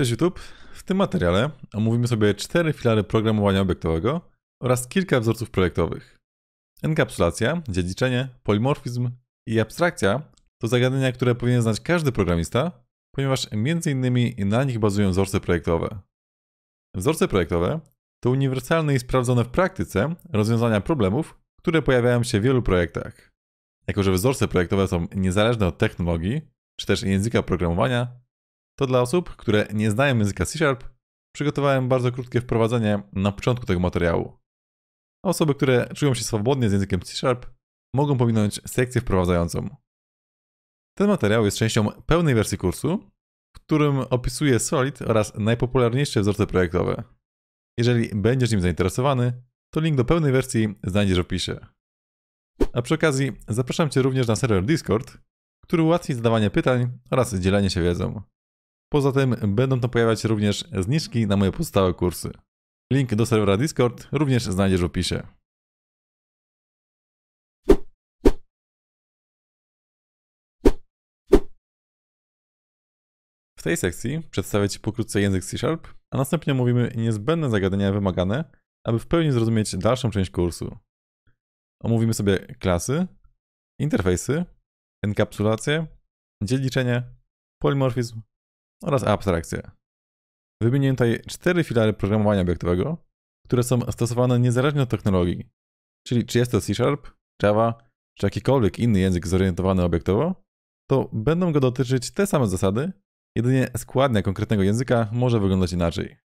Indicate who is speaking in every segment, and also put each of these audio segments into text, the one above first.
Speaker 1: Cześć YouTube. W tym materiale omówimy sobie cztery filary programowania obiektowego oraz kilka wzorców projektowych. Enkapsulacja, dziedziczenie, polimorfizm i abstrakcja to zagadnienia, które powinien znać każdy programista, ponieważ m.in. na nich bazują wzorce projektowe. Wzorce projektowe to uniwersalne i sprawdzone w praktyce rozwiązania problemów, które pojawiają się w wielu projektach. Jako, że wzorce projektowe są niezależne od technologii czy też języka programowania, to dla osób, które nie znają języka C Sharp, przygotowałem bardzo krótkie wprowadzenie na początku tego materiału. A osoby, które czują się swobodnie z językiem C Sharp, mogą pominąć sekcję wprowadzającą. Ten materiał jest częścią pełnej wersji kursu, w którym opisuję Solid oraz najpopularniejsze wzorce projektowe. Jeżeli będziesz nim zainteresowany, to link do pełnej wersji znajdziesz w opisie. A przy okazji zapraszam Cię również na serwer Discord, który ułatwi zadawanie pytań oraz dzielenie się wiedzą. Poza tym będą tam pojawiać również zniżki na moje pozostałe kursy. Link do serwera Discord
Speaker 2: również znajdziesz w opisie. W tej sekcji przedstawię Ci pokrótce język C Sharp, a następnie omówimy niezbędne zagadnienia wymagane, aby w
Speaker 1: pełni zrozumieć dalszą część kursu. Omówimy sobie klasy, interfejsy, enkapsulacje, dziedziczenie polimorfizm oraz abstrakcje. Wymienię tutaj cztery filary programowania obiektowego, które są stosowane niezależnie od technologii, czyli czy jest to C Sharp, Java, czy jakikolwiek inny język zorientowany obiektowo, to będą go dotyczyć te same zasady, jedynie składnia konkretnego języka może wyglądać inaczej.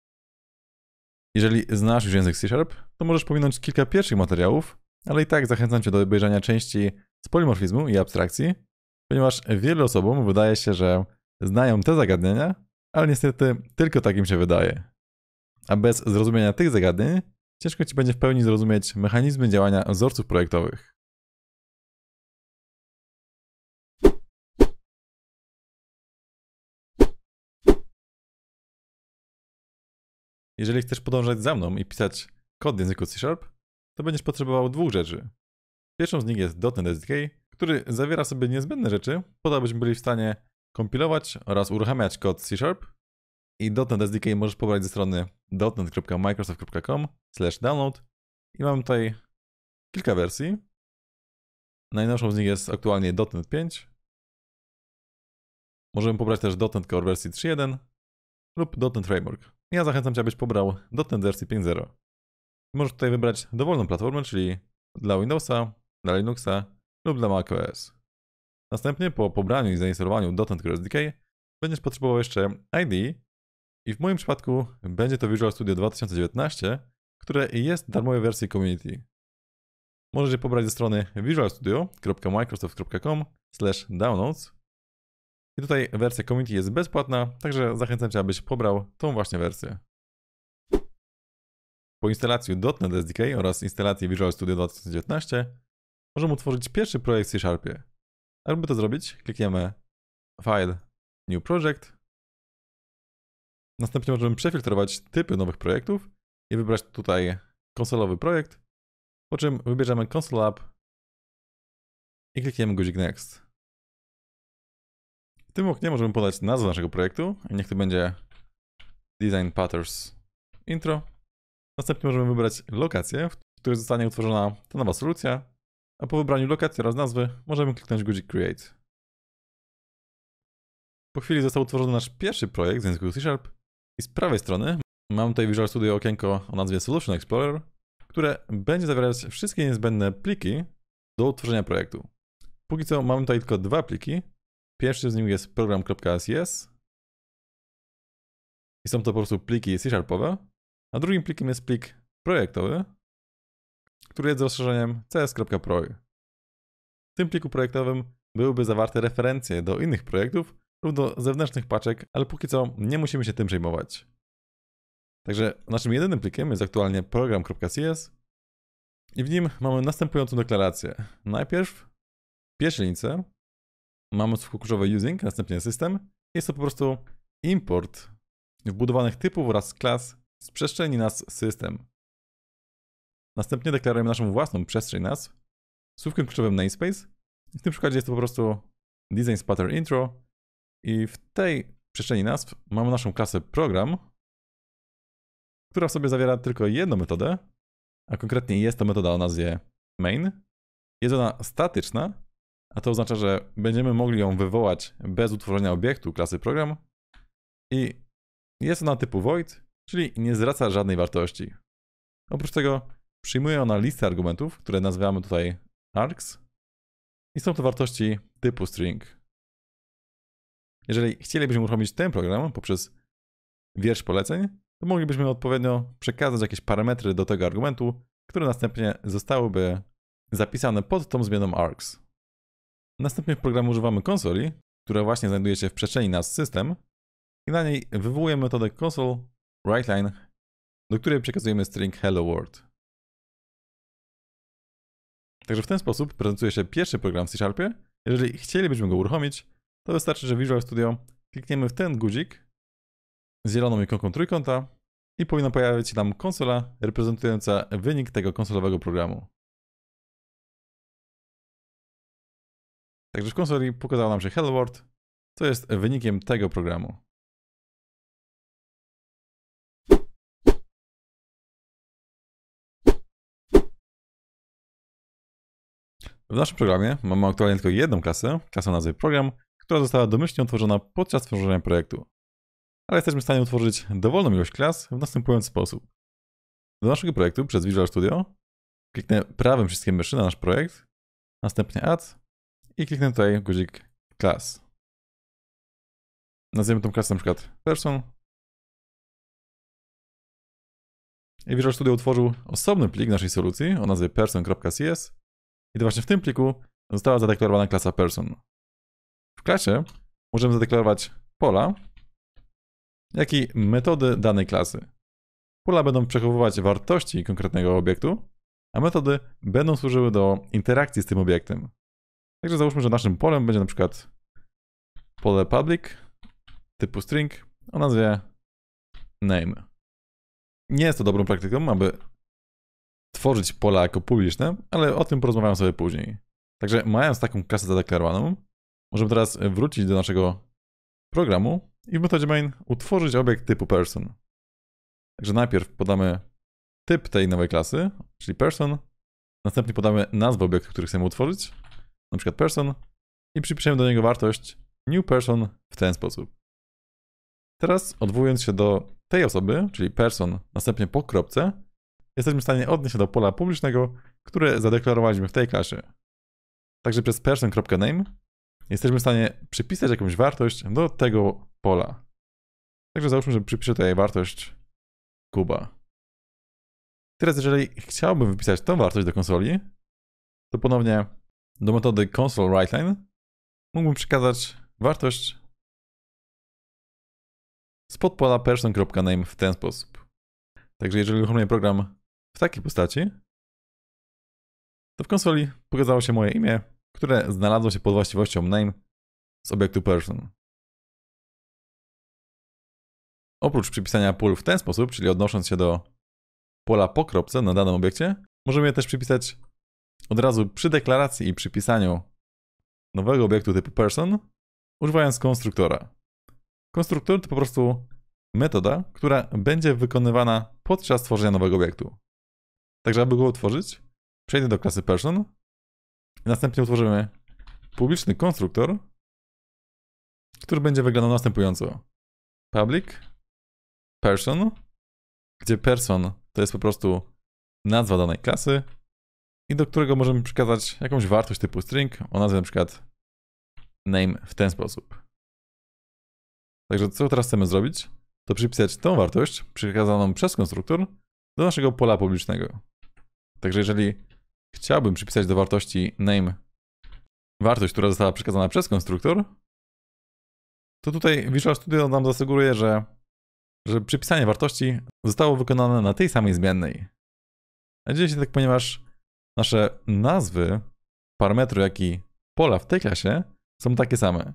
Speaker 1: Jeżeli znasz już język C Sharp, to możesz pominąć kilka pierwszych materiałów, ale i tak zachęcam Cię do obejrzenia części z polimorfizmu i abstrakcji, ponieważ wielu osobom wydaje się, że znają te zagadnienia, ale niestety tylko takim się wydaje. A bez zrozumienia tych zagadnień ciężko
Speaker 2: ci będzie w pełni zrozumieć mechanizmy działania wzorców projektowych. Jeżeli chcesz podążać za mną i pisać kod w
Speaker 1: języku C Sharp, to będziesz potrzebował dwóch rzeczy. Pierwszą z nich jest .NET SDK, który zawiera sobie niezbędne rzeczy, po to abyśmy byli w stanie kompilować oraz uruchamiać kod C Sharp i .NET SDK możesz pobrać ze strony slash download
Speaker 2: i mamy tutaj kilka wersji. Najnowszą z nich jest aktualnie .NET 5. Możemy pobrać też .NET Core wersji 3.1
Speaker 1: lub .NET Framework. Ja zachęcam Cię, abyś pobrał .NET wersji 5.0. Możesz tutaj wybrać dowolną platformę, czyli dla Windowsa, dla Linuxa lub dla macOS. Następnie po pobraniu i zainstalowaniu Dotnet będziesz potrzebował jeszcze ID i w moim przypadku będzie to Visual Studio 2019, które jest darmowej wersji Community. Możesz je pobrać ze strony visualstudio.microsoft.com downloads i tutaj wersja Community jest bezpłatna, także zachęcam Cię, abyś pobrał tą właśnie wersję. Po instalacji .NET SDK oraz instalacji Visual Studio 2019 możemy utworzyć pierwszy projekt w C Sharpie. Aby to zrobić, klikniemy File, New Project. Następnie możemy przefiltrować typy nowych projektów i wybrać tutaj
Speaker 2: konsolowy projekt, po czym wybierzemy Console App i klikniemy guzik Next. W tym oknie możemy podać nazwę naszego projektu niech to
Speaker 1: będzie Design Patterns Intro. Następnie możemy wybrać lokację, w której zostanie utworzona ta nowa solucja a po wybraniu lokacji oraz nazwy możemy kliknąć guzik Create. Po chwili został utworzony nasz pierwszy projekt z języku C Sharp i z prawej strony mam tutaj Visual Studio okienko o nazwie Solution Explorer, które będzie zawierać wszystkie niezbędne pliki do utworzenia projektu. Póki co mamy tutaj tylko dwa pliki. Pierwszy z nich jest program.cs i są to po prostu pliki C-sharpowe, a drugim plikiem jest plik projektowy, który jest rozszerzeniem cs.pro. W tym pliku projektowym byłyby zawarte referencje do innych projektów lub do zewnętrznych paczek, ale póki co nie musimy się tym przejmować. Także naszym jedynym plikiem jest aktualnie program.cs i w nim mamy następującą deklarację. Najpierw w pierwszej lince mamy słówko kluczowe using, następnie system. Jest to po prostu import wbudowanych typów oraz klas z przestrzeni nas system. Następnie deklarujemy naszą własną przestrzeń nazw, słówkiem kluczowym namespace. W tym przykładzie jest to po prostu design pattern intro i w tej przestrzeni nazw mamy naszą klasę program, która w sobie zawiera tylko jedną metodę, a konkretnie jest to metoda o nazwie main. Jest ona statyczna, a to oznacza, że będziemy mogli ją wywołać bez utworzenia obiektu klasy program i jest ona typu void, czyli nie zwraca żadnej wartości. Oprócz tego Przyjmuje ona listę argumentów, które nazywamy tutaj args i są to wartości typu string. Jeżeli chcielibyśmy uruchomić ten program poprzez wiersz poleceń, to moglibyśmy odpowiednio przekazać jakieś parametry do tego argumentu, które następnie zostałyby zapisane pod tą zmianą args. Następnie w programie używamy konsoli, która właśnie znajduje się w przestrzeni nas system i na niej wywołujemy metodę console writeline, do której przekazujemy string hello world. Także w ten sposób prezentuje się pierwszy program w C Sharpie. Jeżeli chcielibyśmy go uruchomić, to wystarczy, że w Visual Studio klikniemy w ten guzik
Speaker 2: z zieloną ikonką trójkąta i powinna pojawić się nam konsola reprezentująca wynik tego konsolowego programu. Także w konsoli pokazało nam się Hello World, co jest wynikiem tego programu. W naszym programie mamy aktualnie tylko
Speaker 1: jedną klasę, klasę nazwy program, która została domyślnie utworzona podczas tworzenia projektu. Ale jesteśmy w stanie utworzyć dowolną ilość klas w następujący sposób. Do naszego projektu przez Visual Studio kliknę prawym wszystkie myszy na nasz projekt, następnie Add i
Speaker 2: kliknę tutaj guzik Class. Nazwijmy tą klasę na przykład Person. I Visual Studio utworzył osobny
Speaker 1: plik naszej solucji o nazwie person.cs, i to właśnie w tym pliku została zadeklarowana klasa person. W klasie możemy zadeklarować pola, jak i metody danej klasy. Pola będą przechowywać wartości konkretnego obiektu, a metody będą służyły do interakcji z tym obiektem. Także załóżmy, że naszym polem będzie na przykład pole public typu string o nazwie name. Nie jest to dobrą praktyką, aby tworzyć pola jako publiczne, ale o tym porozmawiam sobie później. Także mając taką kasę zadeklarowaną, możemy teraz wrócić do naszego programu i w metodzie main utworzyć obiekt typu person. Także najpierw podamy typ tej nowej klasy, czyli person, następnie podamy nazwę obiektu, który chcemy utworzyć, na przykład person i przypiszemy do niego wartość new person w ten sposób. Teraz odwołując się do tej osoby, czyli person, następnie po kropce, jesteśmy w stanie odnieść się do pola publicznego, które zadeklarowaliśmy w tej klasie. Także przez person.name jesteśmy w stanie przypisać jakąś wartość do tego pola. Także załóżmy, że przypiszę tutaj wartość Kuba. Teraz jeżeli
Speaker 2: chciałbym wypisać tą wartość do konsoli, to ponownie do metody console.writeline mógłbym przekazać wartość
Speaker 1: spod pola person.name w ten sposób. Także jeżeli uruchomię program w takiej postaci,
Speaker 2: to w konsoli pokazało się moje imię, które znalazło się pod właściwością name z obiektu person. Oprócz przypisania pól w ten sposób, czyli odnosząc się do pola po kropce na danym
Speaker 1: obiekcie, możemy je też przypisać od razu przy deklaracji i przypisaniu nowego obiektu typu person, używając konstruktora. Konstruktor to po prostu metoda, która będzie wykonywana podczas tworzenia nowego obiektu. Także aby go utworzyć, przejdę do klasy person. Następnie utworzymy publiczny konstruktor, który będzie wyglądał następująco. Public person, gdzie person to jest po prostu nazwa danej klasy i do którego możemy przekazać jakąś wartość typu string o nazwie na name w ten sposób. Także co teraz chcemy zrobić? To przypisać tą wartość przekazaną przez konstruktor do naszego pola publicznego. Także jeżeli chciałbym przypisać do wartości name wartość, która została przekazana przez konstruktor, to tutaj Visual Studio nam zasugeruje, że, że przypisanie wartości zostało wykonane na tej samej zmiennej. A dzieje się tak, ponieważ nasze nazwy parametry, jak i pola w tej klasie są takie same.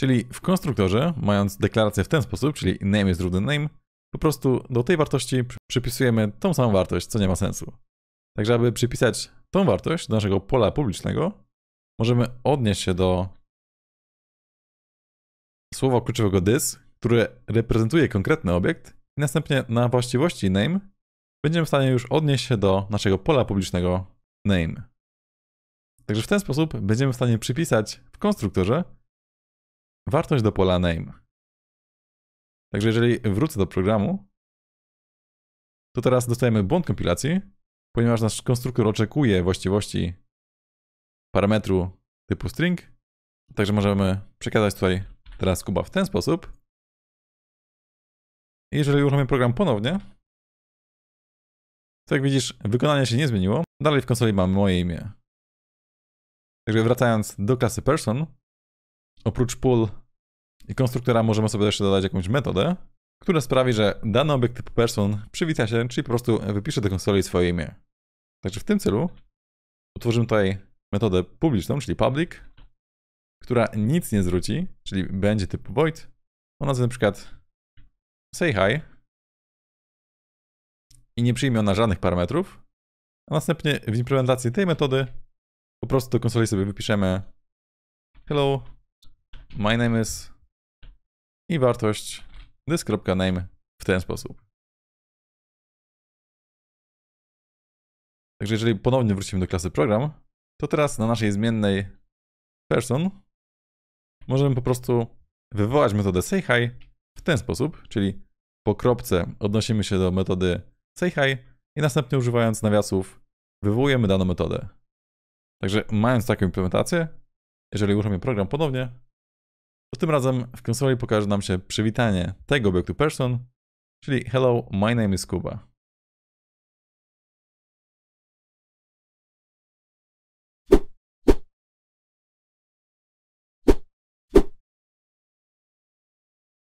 Speaker 1: Czyli w konstruktorze, mając deklarację w ten sposób, czyli name jest równy name, po prostu do tej wartości przypisujemy tą samą wartość, co nie ma sensu. Także aby przypisać tą wartość do naszego pola publicznego, możemy odnieść się do słowa kluczowego this, które reprezentuje konkretny obiekt i następnie na właściwości name będziemy w stanie już odnieść się do naszego pola publicznego name. Także w ten sposób będziemy w stanie
Speaker 2: przypisać w konstruktorze wartość do pola name. Także jeżeli wrócę do programu, to teraz dostajemy błąd kompilacji,
Speaker 1: ponieważ nasz konstruktor oczekuje właściwości parametru typu string.
Speaker 2: Także możemy przekazać tutaj teraz Kuba w ten sposób. I jeżeli uruchomię program ponownie, to jak widzisz, wykonanie się nie zmieniło. Dalej w konsoli mamy moje imię. Także wracając do
Speaker 1: klasy person, oprócz pool i konstruktora możemy sobie jeszcze dodać jakąś metodę, która sprawi, że dany obiekt typu person przywita się, czyli po prostu wypisze do konsoli swoje imię. Także znaczy, w tym celu otworzymy tutaj metodę publiczną, czyli public, która nic nie zwróci, czyli będzie typu void. O nazwę na przykład say hi i nie przyjmie ona żadnych parametrów. A następnie w implementacji tej metody po prostu do konsoli sobie wypiszemy
Speaker 2: hello, my name is i wartość this.name w ten sposób. Także jeżeli ponownie wrócimy do klasy program, to teraz na naszej zmiennej
Speaker 1: person możemy po prostu wywołać metodę sayHi w ten sposób, czyli po kropce odnosimy się do metody sayHi i następnie używając nawiasów wywołujemy daną metodę. Także mając taką implementację, jeżeli uruchomię program ponownie, to tym razem w konsoli pokaże nam się przywitanie tego
Speaker 2: obiektu to person, czyli hello, my name is Kuba.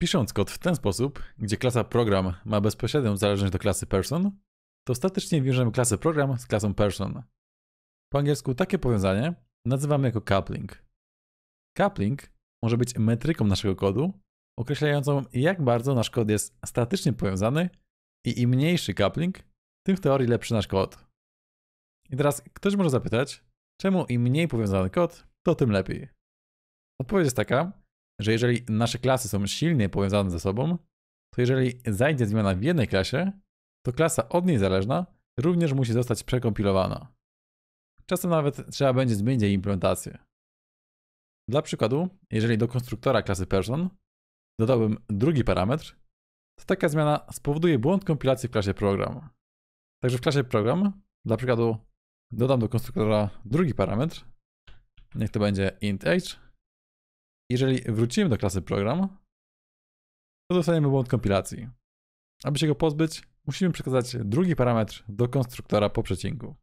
Speaker 2: Pisząc kod w ten
Speaker 1: sposób, gdzie klasa program ma bezpośrednią zależność do klasy person, to statycznie wiążemy klasę program z klasą person. Po angielsku takie powiązanie nazywamy jako coupling. Coupling może być metryką naszego kodu, określającą jak bardzo nasz kod jest statycznie powiązany i im mniejszy coupling, tym w teorii lepszy nasz kod. I teraz ktoś może zapytać, czemu im mniej powiązany kod, to tym lepiej. Odpowiedź jest taka, że jeżeli nasze klasy są silnie powiązane ze sobą, to jeżeli zajdzie zmiana w jednej klasie, to klasa od niej zależna również musi zostać przekompilowana. Czasem nawet trzeba będzie zmienić jej implementację. Dla przykładu, jeżeli do konstruktora klasy person dodałbym drugi parametr, to taka zmiana spowoduje błąd kompilacji w klasie program. Także w klasie program, dla przykładu, dodam do konstruktora drugi parametr, niech to będzie int age, jeżeli wrócimy do klasy program, to dostaniemy błąd kompilacji. Aby się go pozbyć, musimy przekazać drugi parametr do konstruktora
Speaker 2: po przecinku.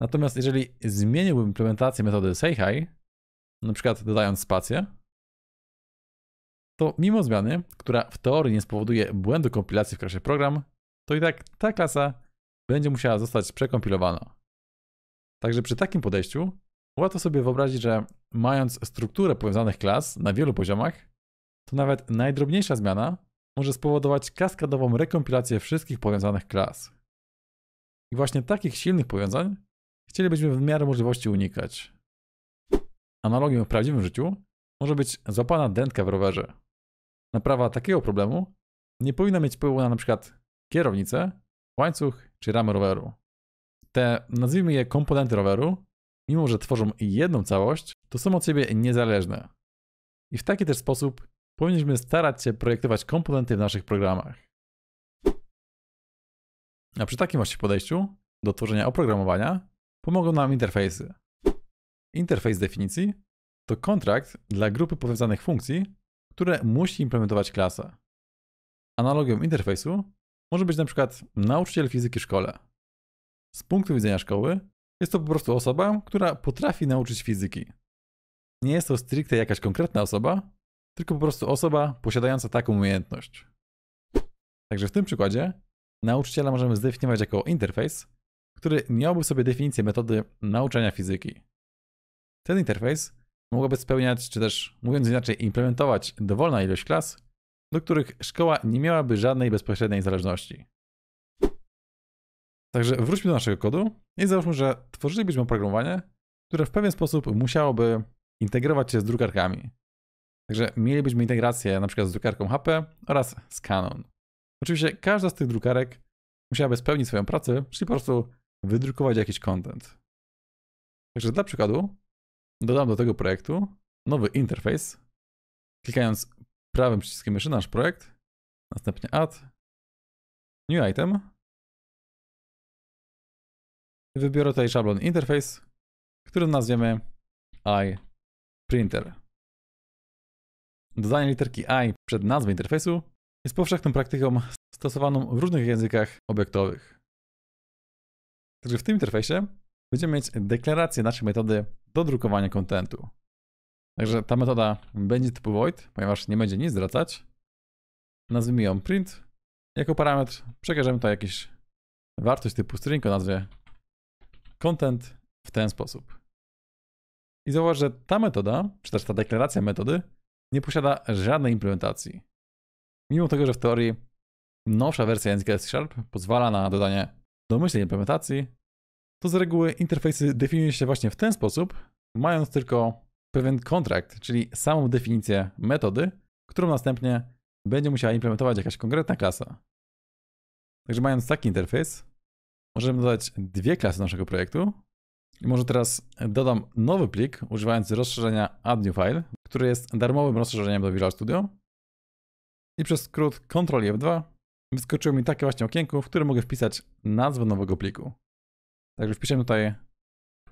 Speaker 2: Natomiast jeżeli zmieniłbym implementację metody sayHi, na przykład dodając spację,
Speaker 1: to mimo zmiany, która w teorii nie spowoduje błędu kompilacji w klasie program, to i tak ta klasa będzie musiała zostać przekompilowana. Także przy takim podejściu Łatwo sobie wyobrazić, że mając strukturę powiązanych klas na wielu poziomach, to nawet najdrobniejsza zmiana może spowodować kaskadową rekompilację wszystkich powiązanych klas. I właśnie takich silnych powiązań chcielibyśmy w miarę możliwości unikać. Analogią w prawdziwym życiu może być złapana dętka w rowerze. Naprawa takiego problemu nie powinna mieć wpływu na np. kierownicę, łańcuch czy ramy roweru. Te, nazwijmy je komponenty roweru, mimo że tworzą jedną całość, to są od siebie niezależne. I w taki też sposób powinniśmy starać się projektować komponenty w naszych programach. A przy takim właśnie podejściu do tworzenia oprogramowania pomogą nam interfejsy. Interfejs definicji to kontrakt dla grupy powiązanych funkcji, które musi implementować klasa. Analogią interfejsu może być np. Na nauczyciel fizyki w szkole. Z punktu widzenia szkoły jest to po prostu osoba, która potrafi nauczyć fizyki. Nie jest to stricte jakaś konkretna osoba, tylko po prostu osoba posiadająca taką umiejętność. Także w tym przykładzie nauczyciela możemy zdefiniować jako interfejs, który miałby sobie definicję metody nauczania fizyki. Ten interfejs mogłaby spełniać, czy też mówiąc inaczej, implementować dowolna ilość klas, do których szkoła nie miałaby żadnej bezpośredniej zależności. Także wróćmy do naszego kodu i załóżmy, że tworzylibyśmy oprogramowanie, które w pewien sposób musiałoby integrować się z drukarkami. Także mielibyśmy integrację na przykład z drukarką HP oraz z Canon. Oczywiście każda z tych drukarek musiałaby spełnić swoją pracę, czyli po prostu wydrukować jakiś content. Także dla przykładu dodam do tego projektu nowy interfejs,
Speaker 2: klikając prawym przyciskiem myszy nasz projekt, następnie add, new item Wybiorę tutaj szablon interface, który nazwiemy iPrinter.
Speaker 1: Dodanie literki i przed nazwą interfejsu jest powszechną praktyką stosowaną w różnych językach obiektowych. Także w tym interfejsie będziemy mieć deklarację naszej metody do drukowania kontentu. Także ta metoda będzie typu void, ponieważ nie będzie nic zwracać. Nazwijmy ją print. Jako parametr przekażemy tutaj jakiś wartość typu string o nazwie content w ten sposób. I zauważ, że ta metoda, czy też ta deklaracja metody, nie posiada żadnej implementacji. Mimo tego, że w teorii nowsza wersja języka C Sharp pozwala na dodanie domyślnej implementacji, to z reguły interfejsy definiuje się właśnie w ten sposób, mając tylko pewien kontrakt, czyli samą definicję metody, którą następnie będzie musiała implementować jakaś konkretna klasa. Także mając taki interfejs, możemy dodać dwie klasy naszego projektu. I może teraz dodam nowy plik, używając rozszerzenia add new file, który jest darmowym rozszerzeniem do Visual Studio. I przez skrót Ctrl F2 wyskoczyło mi takie właśnie okienko, w którym mogę wpisać nazwę nowego pliku. Także wpiszę tutaj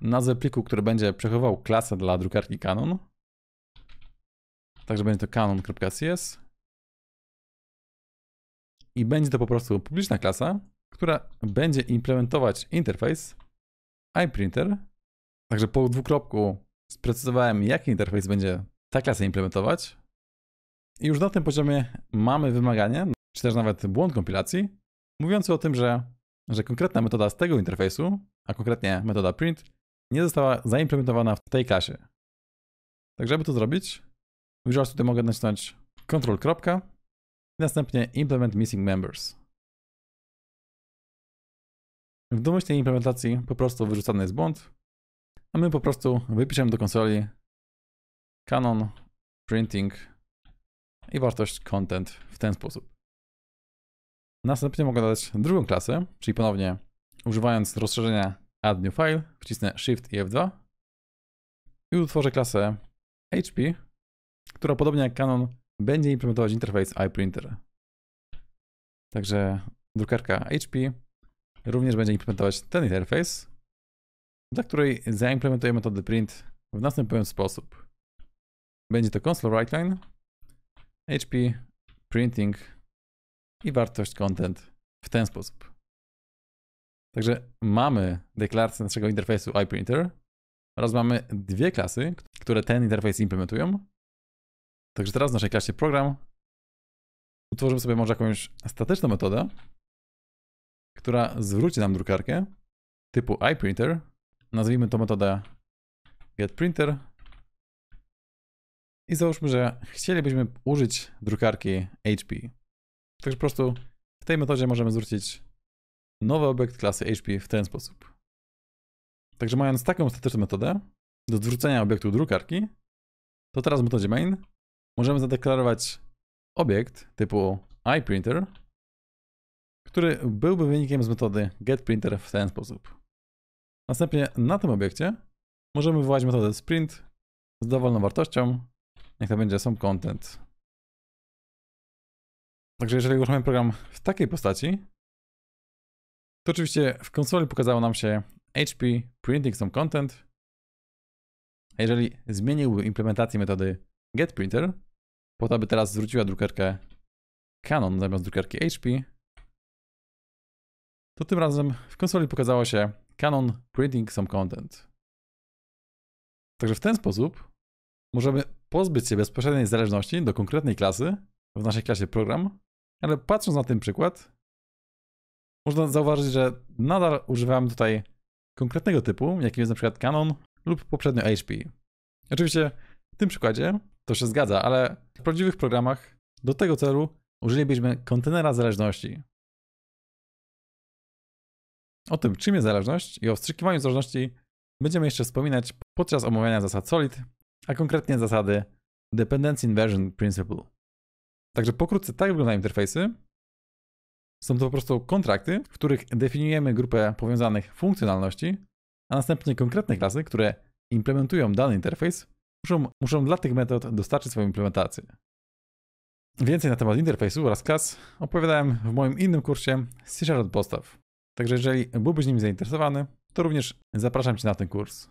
Speaker 1: nazwę pliku, który będzie przechowywał klasę dla drukarki Canon. Także będzie to canon.cs i będzie to po prostu publiczna klasa, która będzie implementować interfejs iPrinter. Także po dwukropku sprecyzowałem, jaki interfejs będzie ta klasa implementować. I już na tym poziomie mamy wymaganie, czy też nawet błąd kompilacji, mówiący o tym, że, że konkretna metoda z tego interfejsu, a konkretnie metoda print, nie została zaimplementowana w tej klasie. Także żeby to zrobić, już tutaj mogę nacisnąć Ctrl. Następnie implement missing members. W domyślnej implementacji po prostu wyrzucany jest błąd, a my po prostu wypiszemy do konsoli canon printing i wartość content w ten sposób. Następnie mogę dodać drugą klasę, czyli ponownie używając rozszerzenia add new file, wcisnę shift i F2 i utworzę klasę HP, która podobnie jak Canon będzie implementować interfejs iPrinter. Także drukarka HP również będzie implementować ten interfejs, dla której zaimplementujemy metodę print w następujący sposób. Będzie to console HP, printing i wartość content w ten sposób. Także mamy deklarację naszego interfejsu iPrinter oraz mamy dwie klasy, które ten interfejs implementują. Także teraz w naszej klasie program utworzymy sobie może jakąś statyczną metodę, która zwróci nam drukarkę typu iPrinter. Nazwijmy to metodę getPrinter. I załóżmy, że chcielibyśmy użyć drukarki HP. Także po prostu w tej metodzie możemy zwrócić nowy obiekt klasy HP w ten sposób. Także mając taką ostateczną metodę do zwrócenia obiektu drukarki, to teraz w metodzie main możemy zadeklarować obiekt typu iPrinter który byłby wynikiem z metody getPrinter w ten sposób. Następnie na tym obiekcie możemy wywołać metodę sprint z dowolną wartością, niech to będzie some content. Także jeżeli uruchamiamy program w takiej postaci, to oczywiście w konsoli pokazało nam się HP printing some content. A jeżeli zmieniłby implementację metody getPrinter, po to aby teraz zwróciła drukarkę Canon zamiast drukarki HP, to tym razem w konsoli pokazało się Canon Printing Some Content. Także w ten sposób możemy pozbyć się bezpośredniej zależności do konkretnej klasy, w naszej klasie program, ale patrząc na ten przykład, można zauważyć, że nadal używamy tutaj konkretnego typu, jakim jest na przykład Canon lub poprzednio HP. Oczywiście w tym przykładzie to się zgadza, ale w prawdziwych programach do tego celu użylibyśmy kontenera zależności, o tym, czym jest zależność i o wstrzykiwaniu zależności będziemy jeszcze wspominać podczas omawiania zasad SOLID, a konkretnie zasady Dependency Inversion Principle. Także pokrótce tak wyglądają interfejsy. Są to po prostu kontrakty, w których definiujemy grupę powiązanych funkcjonalności, a następnie konkretne klasy, które implementują dany interfejs, muszą, muszą dla tych metod dostarczyć swoją implementację. Więcej na temat interfejsu oraz klas opowiadałem w moim innym kursie z
Speaker 2: Postaw. Także jeżeli byłbyś nim zainteresowany, to również zapraszam Cię na ten kurs.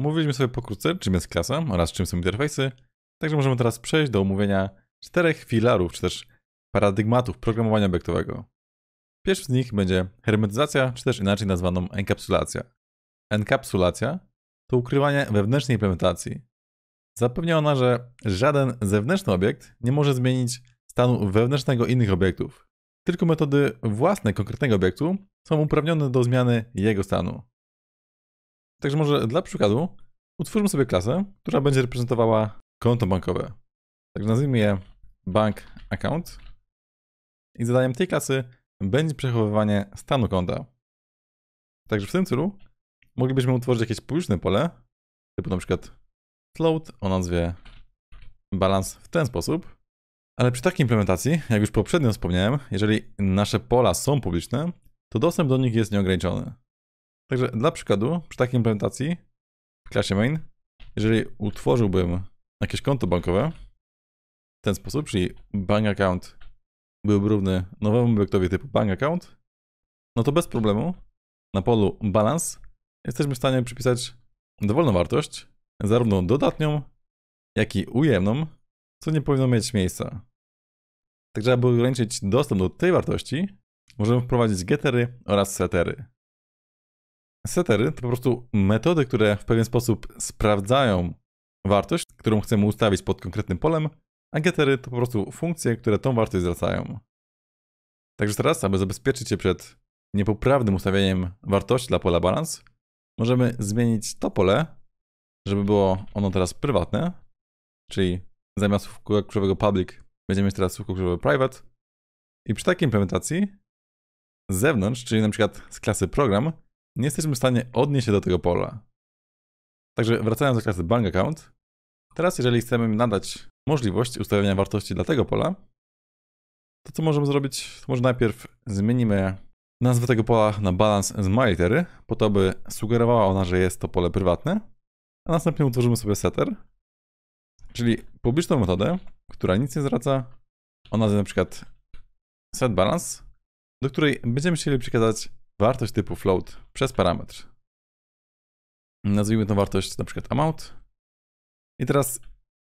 Speaker 2: Mówiliśmy sobie pokrótce, czym jest klasa oraz czym są interfejsy, także możemy teraz
Speaker 1: przejść do omówienia czterech filarów, czy też paradygmatów programowania obiektowego. Pierwszy z nich będzie hermetyzacja, czy też inaczej nazwaną enkapsulacja. Enkapsulacja to ukrywanie wewnętrznej implementacji. Zapewnia ona, że żaden zewnętrzny obiekt nie może zmienić stanu wewnętrznego innych obiektów. Tylko metody własne konkretnego obiektu są uprawnione do zmiany jego stanu. Także może dla przykładu utwórzmy sobie klasę, która będzie reprezentowała konto bankowe. Także nazwijmy je bank account i zadaniem tej klasy będzie przechowywanie stanu konta. Także w tym celu Moglibyśmy utworzyć jakieś późne pole, typu na przykład float o nazwie balance w ten sposób. Ale przy takiej implementacji, jak już poprzednio wspomniałem, jeżeli nasze pola są publiczne, to dostęp do nich jest nieograniczony. Także dla przykładu, przy takiej implementacji w klasie main, jeżeli utworzyłbym jakieś konto bankowe w ten sposób, czyli bank account byłby równy nowemu obiektowi typu bank account, no to bez problemu na polu balance jesteśmy w stanie przypisać dowolną wartość, zarówno dodatnią, jak i ujemną, co nie powinno mieć miejsca. Także aby ograniczyć dostęp do tej wartości, możemy wprowadzić gettery oraz setery. Setery to po prostu metody, które w pewien sposób sprawdzają wartość, którą chcemy ustawić pod konkretnym polem, a gettery to po prostu funkcje, które tą wartość zwracają. Także teraz, aby zabezpieczyć się przed niepoprawnym ustawieniem wartości dla pola balance, możemy zmienić to pole, żeby było ono teraz prywatne, czyli zamiast słówka kluczowego public będziemy mieć teraz słówko kluczowe private i przy takiej implementacji z zewnątrz, czyli na przykład z klasy program, nie jesteśmy w stanie odnieść się do tego pola. Także wracając do klasy bank account, teraz jeżeli chcemy nadać możliwość ustawienia wartości dla tego pola, to co możemy zrobić, to może najpierw zmienimy nazwę tego pola na Balance and Monitor, po to by sugerowała ona, że jest to pole prywatne, a następnie utworzymy sobie setter, czyli publiczną metodę, która nic nie zwraca, o nazwie na przykład set balance, do której będziemy chcieli przekazać wartość typu float przez parametr. Nazwijmy tą wartość na przykład amount. I teraz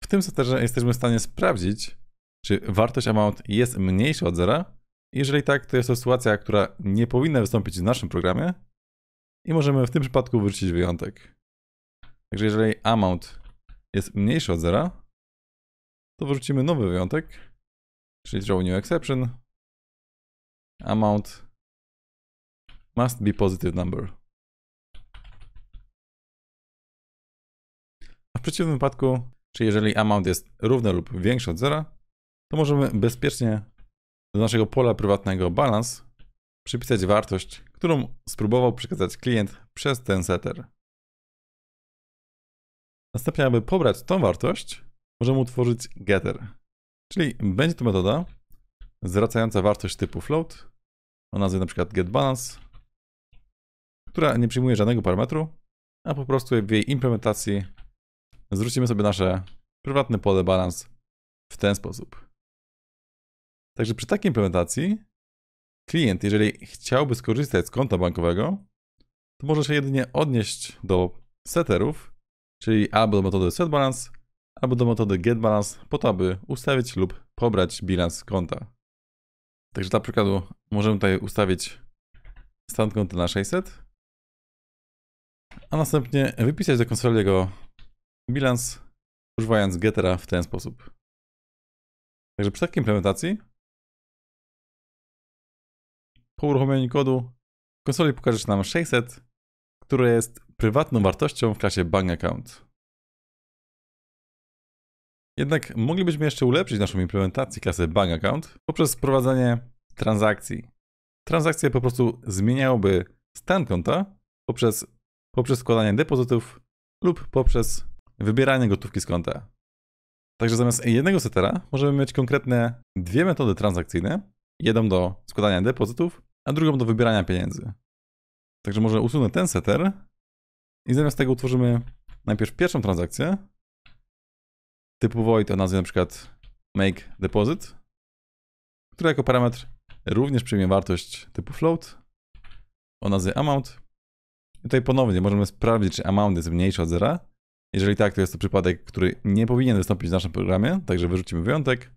Speaker 1: w tym setterze jesteśmy w stanie sprawdzić, czy wartość amount jest mniejsza od zera, jeżeli tak, to jest to sytuacja, która nie powinna wystąpić w naszym programie i możemy w tym przypadku wyrzucić wyjątek.
Speaker 2: Także jeżeli amount jest mniejszy od zera, to wyrzucimy nowy wyjątek, czyli draw new exception. Amount must be positive number. A w przeciwnym wypadku, czy jeżeli amount jest równy lub
Speaker 1: większy od zera, to możemy bezpiecznie do naszego pola prywatnego balance przypisać wartość, którą spróbował przekazać klient przez ten setter. Następnie, aby pobrać tą wartość, możemy utworzyć getter, czyli będzie to metoda zwracająca wartość typu float o nazwie np. getBalance, która nie przyjmuje żadnego parametru, a po prostu w jej implementacji zwrócimy sobie nasze prywatne pole balance w ten sposób. Także przy takiej implementacji klient, jeżeli chciałby skorzystać z konta bankowego, to może się jedynie odnieść do setterów, czyli albo do metody setBalance, albo do metody getBalance po to, aby ustawić lub pobrać bilans konta. Także dla przykładu możemy tutaj ustawić stan konta na 600, a następnie
Speaker 2: wypisać do konsoli jego bilans, używając getera w ten sposób. Także przy takiej implementacji po uruchomieniu kodu konsoli pokażesz nam 600, które jest prywatną
Speaker 1: wartością w klasie Bang Account. Jednak moglibyśmy jeszcze ulepszyć naszą implementację klasy Bang Account poprzez wprowadzenie transakcji. Transakcje po prostu zmieniałyby stan konta poprzez, poprzez składanie depozytów lub poprzez wybieranie gotówki z konta. Także zamiast jednego setera możemy mieć konkretne dwie metody transakcyjne. Jedną do składania depozytów, a drugą do wybierania pieniędzy. Także może usunę ten setter i zamiast tego utworzymy najpierw pierwszą transakcję typu void o nazwie na przykład make deposit, która jako parametr również przyjmie wartość typu float o nazwie amount. I tutaj ponownie możemy sprawdzić, czy amount jest mniejszy od zera. Jeżeli tak, to jest to przypadek, który nie powinien wystąpić w naszym programie, także wyrzucimy wyjątek.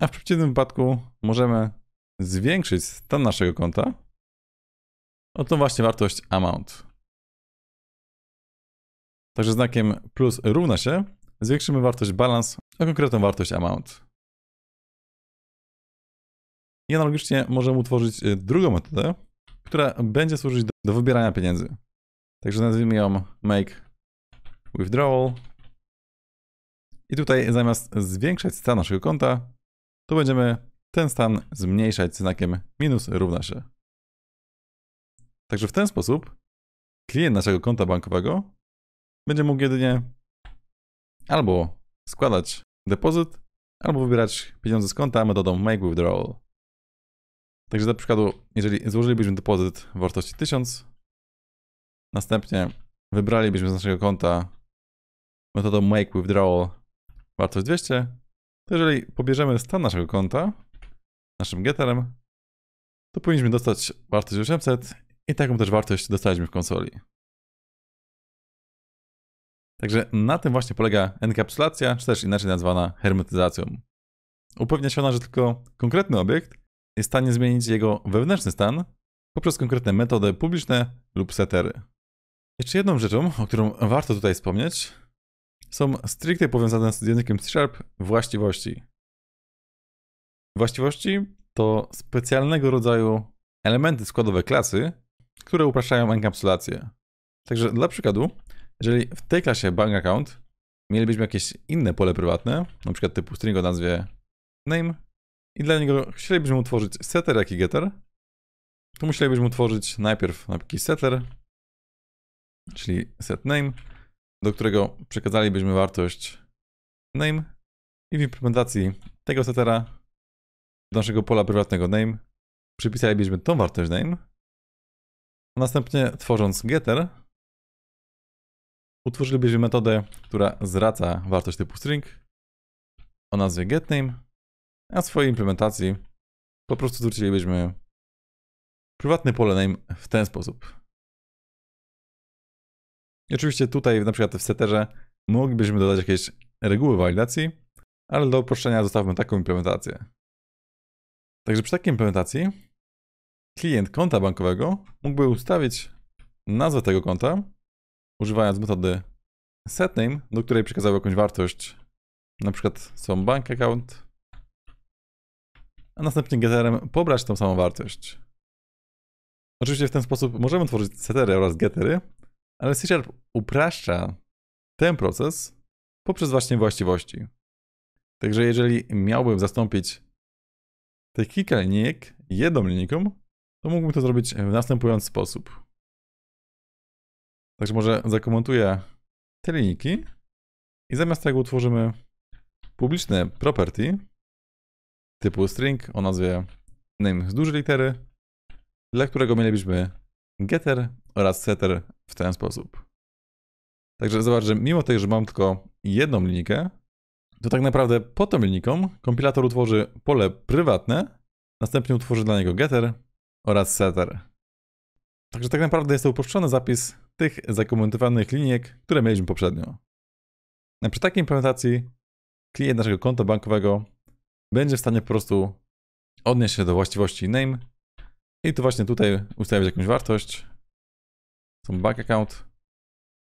Speaker 1: A w przeciwnym wypadku możemy zwiększyć stan naszego konta o tą właśnie wartość amount.
Speaker 2: Także znakiem plus równa się zwiększymy wartość balance o konkretną wartość amount. I analogicznie możemy
Speaker 1: utworzyć y, drugą metodę, która będzie służyć do, do wybierania pieniędzy. Także nazwijmy ją make withdrawal. I tutaj zamiast zwiększać stan naszego konta, to będziemy ten stan zmniejszać znakiem
Speaker 2: minus równa się. Także w ten sposób klient naszego konta bankowego będzie mógł jedynie albo składać
Speaker 1: depozyt, albo wybierać pieniądze z konta metodą make withdrawal. Także na przykładu, jeżeli złożylibyśmy depozyt w wartości 1000, następnie wybralibyśmy z naszego konta metodą make withdrawal wartość 200, to jeżeli pobierzemy stan naszego konta, naszym getterem, to powinniśmy dostać wartość 800 i taką też wartość dostaliśmy w konsoli. Także na tym właśnie polega enkapsulacja, czy też inaczej nazwana hermetyzacją. Upewnia się ona, że tylko konkretny obiekt jest w stanie zmienić jego wewnętrzny stan poprzez konkretne metody publiczne lub setery. Jeszcze jedną rzeczą, o którą warto tutaj wspomnieć, są stricte powiązane z językiem C-Sharp właściwości. Właściwości to specjalnego rodzaju elementy składowe klasy, które upraszczają enkapsulację. Także dla przykładu, jeżeli w tej klasie bank account mielibyśmy jakieś inne pole prywatne, na przykład typu string o nazwie name i dla niego chcielibyśmy utworzyć setter jak i getter, to musielibyśmy utworzyć najpierw jakiś setter, czyli set name, do którego przekazalibyśmy wartość name i w implementacji tego setera do naszego pola prywatnego name przypisalibyśmy tą wartość name, a następnie tworząc getter utworzylibyśmy metodę, która zwraca wartość typu string
Speaker 2: o nazwie getName, a w swojej implementacji po prostu zwrócilibyśmy prywatny pole name w ten sposób.
Speaker 1: I oczywiście tutaj na przykład w setterze moglibyśmy dodać jakieś reguły walidacji, ale do uproszczenia zostawmy taką implementację. Także przy takiej implementacji klient konta bankowego mógłby ustawić nazwę tego konta, używając metody setname, do której przekazał jakąś wartość, na przykład są bank account, a następnie getterem pobrać tą samą wartość. Oczywiście w ten sposób możemy tworzyć setery oraz gettery, ale C Sharp upraszcza ten proces poprzez właśnie właściwości. Także jeżeli miałbym zastąpić tych kilka linijek jedną linijką, to mógłbym to zrobić w następujący sposób. Także może zakomentuję te linijki i zamiast tego utworzymy publiczne property typu string o nazwie name z dużej litery, dla którego mielibyśmy getter oraz setter w ten sposób. Także zobacz, że mimo tego, że mam tylko jedną linijkę, to tak naprawdę po tym linijką kompilator utworzy pole prywatne, następnie utworzy dla niego getter oraz setter. Także tak naprawdę jest to uproszczony zapis tych zakomentowanych linijek, które mieliśmy poprzednio. Przy takiej implementacji klient naszego konta bankowego będzie w stanie po prostu odnieść się do właściwości name i tu właśnie tutaj ustawić jakąś wartość, są bank account,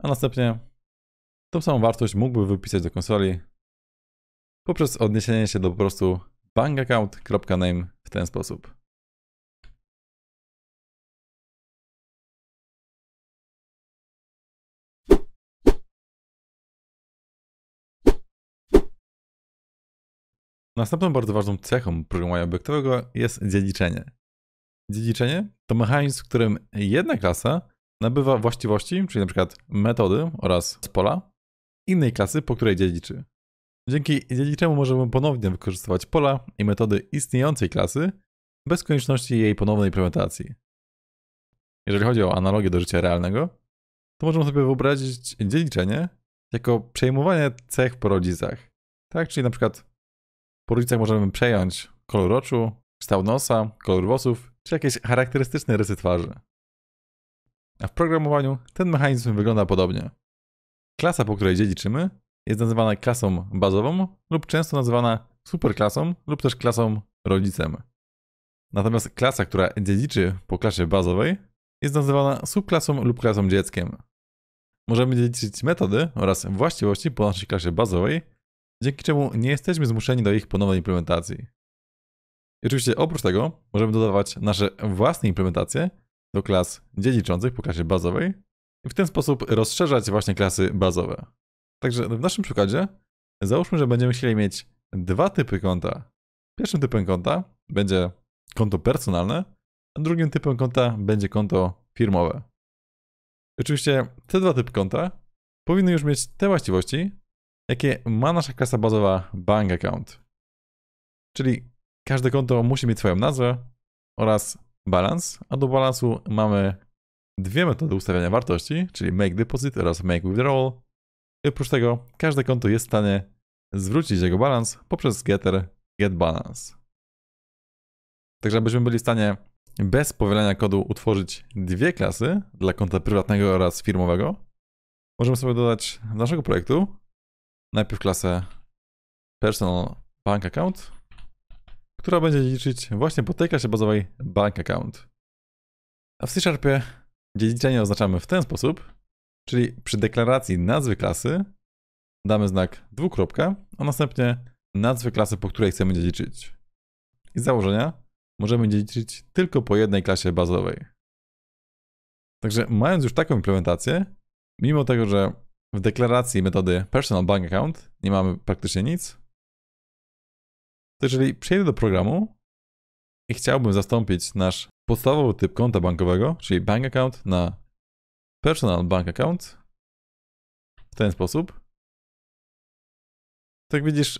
Speaker 1: a następnie tą samą wartość mógłby wypisać do konsoli
Speaker 2: poprzez odniesienie się do po prostu bankaccount.name w ten sposób. Następną bardzo ważną cechą programowania obiektowego jest dziedziczenie.
Speaker 1: Dziedziczenie to mechanizm, w którym jedna klasa nabywa właściwości, czyli np. metody oraz pola innej klasy, po której dziedziczy dzięki, dzięki czemu możemy ponownie wykorzystywać pola i metody istniejącej klasy bez konieczności jej ponownej implementacji. Jeżeli chodzi o analogię do życia realnego, to możemy sobie wyobrazić dziedziczenie jako przejmowanie cech po rodzicach. Tak, czyli na przykład po rodzicach możemy przejąć kolor oczu, kształt nosa, kolor włosów, czy jakieś charakterystyczne rysy twarzy. A w programowaniu ten mechanizm wygląda podobnie. Klasa, po której dziedziczymy, jest nazywana klasą bazową lub często nazywana superklasą lub też klasą rodzicem. Natomiast klasa, która dziedziczy po klasie bazowej jest nazywana subklasą lub klasą dzieckiem. Możemy dziedziczyć metody oraz właściwości po naszej klasie bazowej, dzięki czemu nie jesteśmy zmuszeni do ich ponownej implementacji. I oczywiście oprócz tego możemy dodawać nasze własne implementacje do klas dziedziczących po klasie bazowej i w ten sposób rozszerzać właśnie klasy bazowe. Także w naszym przykładzie załóżmy, że będziemy chcieli mieć dwa typy konta. Pierwszym typem konta będzie konto personalne, a drugim typem konta będzie konto firmowe. Oczywiście te dwa typy konta powinny już mieć te właściwości, jakie ma nasza kasa bazowa bank account. Czyli każde konto musi mieć swoją nazwę oraz balans, a do balansu mamy dwie metody ustawiania wartości, czyli make deposit oraz make withdrawal i oprócz tego każde konto jest w stanie zwrócić jego balans poprzez getter getBalance. Także abyśmy byli w stanie bez powielania kodu utworzyć dwie klasy dla konta prywatnego oraz firmowego, możemy sobie dodać do naszego projektu najpierw klasę Personal Bank Account, która będzie dziedziczyć właśnie po tej klasie bazowej Bank Account. A w C-Sharpie dziedziczenie oznaczamy w ten sposób, Czyli przy deklaracji nazwy klasy damy znak dwukropka, a następnie nazwę klasy, po której chcemy dziedziczyć. I z założenia możemy dziedziczyć tylko po jednej klasie bazowej. Także mając już taką implementację, mimo tego, że w deklaracji metody personal bank account nie mamy praktycznie nic, to jeżeli przejdę do programu i chciałbym zastąpić nasz
Speaker 2: podstawowy typ konta bankowego, czyli bank account na personal bank account w ten sposób. Tak widzisz,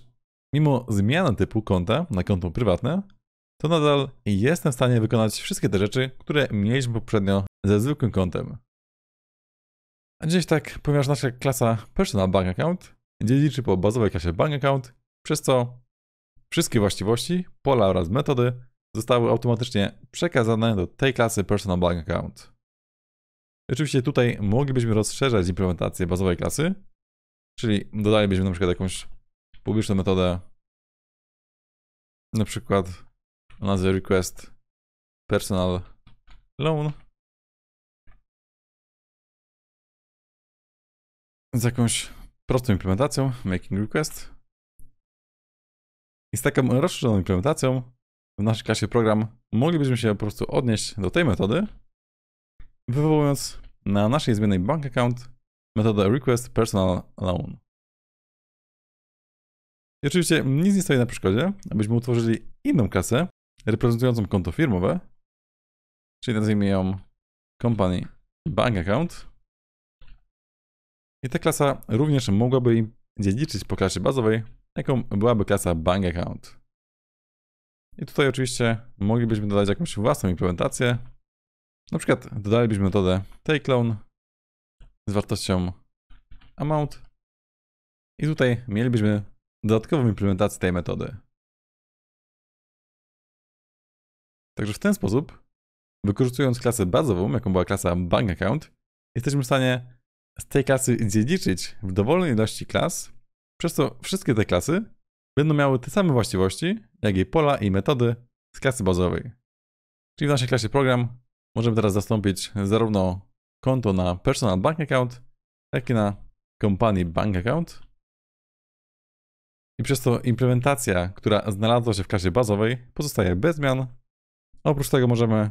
Speaker 1: mimo zmiany typu konta na konto prywatne, to nadal jestem w stanie wykonać wszystkie te rzeczy, które mieliśmy poprzednio ze zwykłym kontem. A gdzieś tak, ponieważ nasza klasa Personal Bank Account dziedziczy po bazowej klasie Bank Account, przez co wszystkie właściwości, pola oraz metody zostały automatycznie przekazane do tej klasy Personal Bank Account. Oczywiście tutaj moglibyśmy rozszerzać implementację bazowej klasy, czyli dodalibyśmy na przykład jakąś publiczną metodę,
Speaker 2: na przykład o request personal loan z jakąś prostą implementacją, making request
Speaker 1: i z taką rozszerzoną implementacją w naszej klasie program moglibyśmy się po prostu odnieść do tej metody wywołując na naszej zmiennej bank account metodę request personal loan. I oczywiście nic nie stoi na przeszkodzie, abyśmy utworzyli inną kasę reprezentującą konto firmowe, czyli nazwijmy ją company bank account. I ta klasa również mogłaby dziedziczyć po klasie bazowej, jaką byłaby klasa bank account. I tutaj oczywiście moglibyśmy dodać jakąś własną implementację, na przykład dodalibyśmy metodę takeClone z
Speaker 2: wartością amount i tutaj mielibyśmy dodatkową implementację tej metody. Także w ten sposób, wykorzystując klasę bazową, jaką była klasa BankAccount, jesteśmy w stanie
Speaker 1: z tej klasy dziedziczyć w dowolnej ilości klas, przez co wszystkie te klasy będą miały te same właściwości, jak jej pola i metody z klasy bazowej. Czyli w naszej klasie program Możemy teraz zastąpić zarówno konto na personal bank account, jak i na company bank account. I przez to implementacja, która znalazła się w klasie bazowej, pozostaje bez zmian. oprócz tego możemy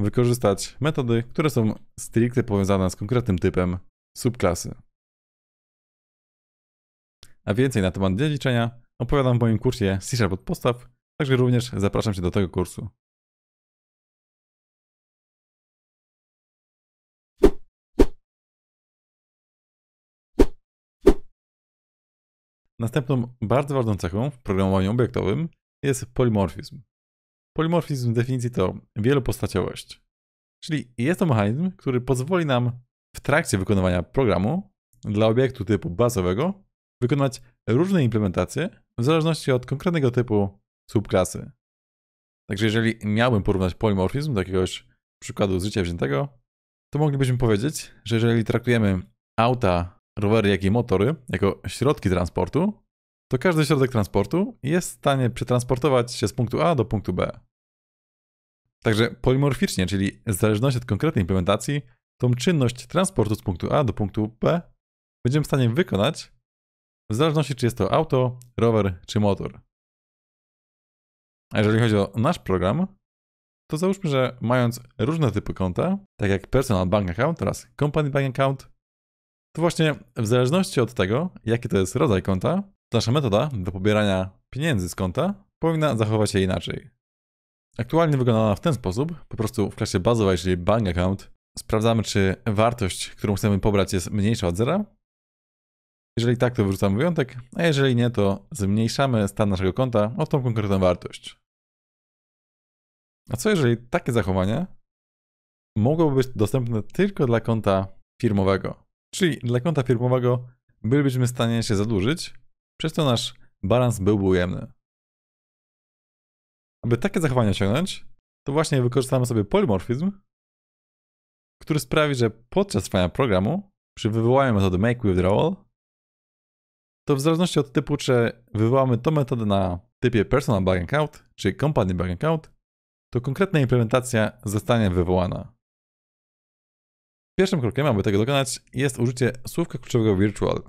Speaker 1: wykorzystać metody, które są stricte powiązane z konkretnym typem subklasy. A więcej na temat dziedziczenia
Speaker 2: opowiadam w moim kursie C-Sharp od podstaw, także również zapraszam się do tego kursu. Następną bardzo ważną cechą w programowaniu obiektowym jest polimorfizm. Polimorfizm w definicji to
Speaker 1: wielopostaciowość. Czyli jest to mechanizm, który pozwoli nam w trakcie wykonywania programu dla obiektu typu bazowego wykonywać różne implementacje w zależności od konkretnego typu subklasy. Także jeżeli miałbym porównać polimorfizm do jakiegoś przykładu z życia wziętego, to moglibyśmy powiedzieć, że jeżeli traktujemy auta rowery, jak i motory jako środki transportu, to każdy środek transportu jest w stanie przetransportować się z punktu A do punktu B. Także polimorficznie, czyli w zależności od konkretnej implementacji, tą czynność transportu z punktu A do punktu B będziemy w stanie wykonać w zależności czy jest to auto, rower czy motor. A jeżeli chodzi o nasz program, to załóżmy, że mając różne typy konta, tak jak Personal Bank Account oraz Company Bank Account, to właśnie w zależności od tego, jaki to jest rodzaj konta, nasza metoda do pobierania pieniędzy z konta powinna zachować się inaczej. Aktualnie wygląda ona w ten sposób, po prostu w klasie bazowej, czyli bank account, sprawdzamy czy wartość, którą chcemy pobrać jest mniejsza od zera. Jeżeli tak, to wyrzucamy wyjątek, a jeżeli nie, to zmniejszamy stan naszego konta o tą konkretną wartość. A co jeżeli takie zachowanie mogłoby być dostępne tylko dla konta firmowego? Czyli dla konta firmowego bylibyśmy w stanie się zadłużyć, przez to nasz balans byłby ujemny. Aby takie zachowanie osiągnąć, to właśnie wykorzystamy sobie polimorfizm, który sprawi, że podczas trwania programu, przy wywołaniu metody makeWithdrawal, to w zależności od typu, czy wywołamy tę metodę na typie personal bank account czy company bank account, to konkretna implementacja zostanie wywołana. Pierwszym krokiem, aby tego dokonać, jest użycie słówka kluczowego virtual.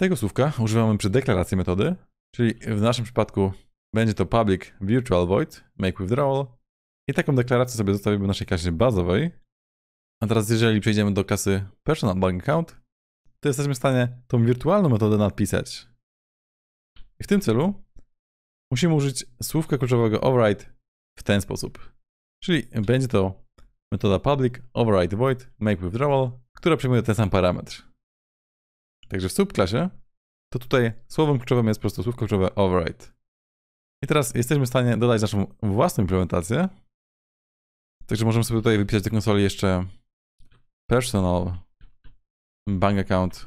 Speaker 1: Tego słówka używamy przy deklaracji metody, czyli w naszym przypadku będzie to public virtual void make withdrawal i taką deklarację sobie zostawimy w naszej klasie bazowej. A teraz jeżeli przejdziemy do kasy personal bank account, to jesteśmy w stanie tą wirtualną metodę nadpisać. I w tym celu musimy użyć słówka kluczowego override w ten sposób. Czyli będzie to metoda public override void make withdrawal, która przyjmuje ten sam parametr. Także w subklasie to tutaj słowem kluczowym jest po prostu słówko kluczowe override. I teraz jesteśmy w stanie dodać naszą własną implementację.
Speaker 2: Także możemy sobie tutaj wypisać do konsoli jeszcze personal bank account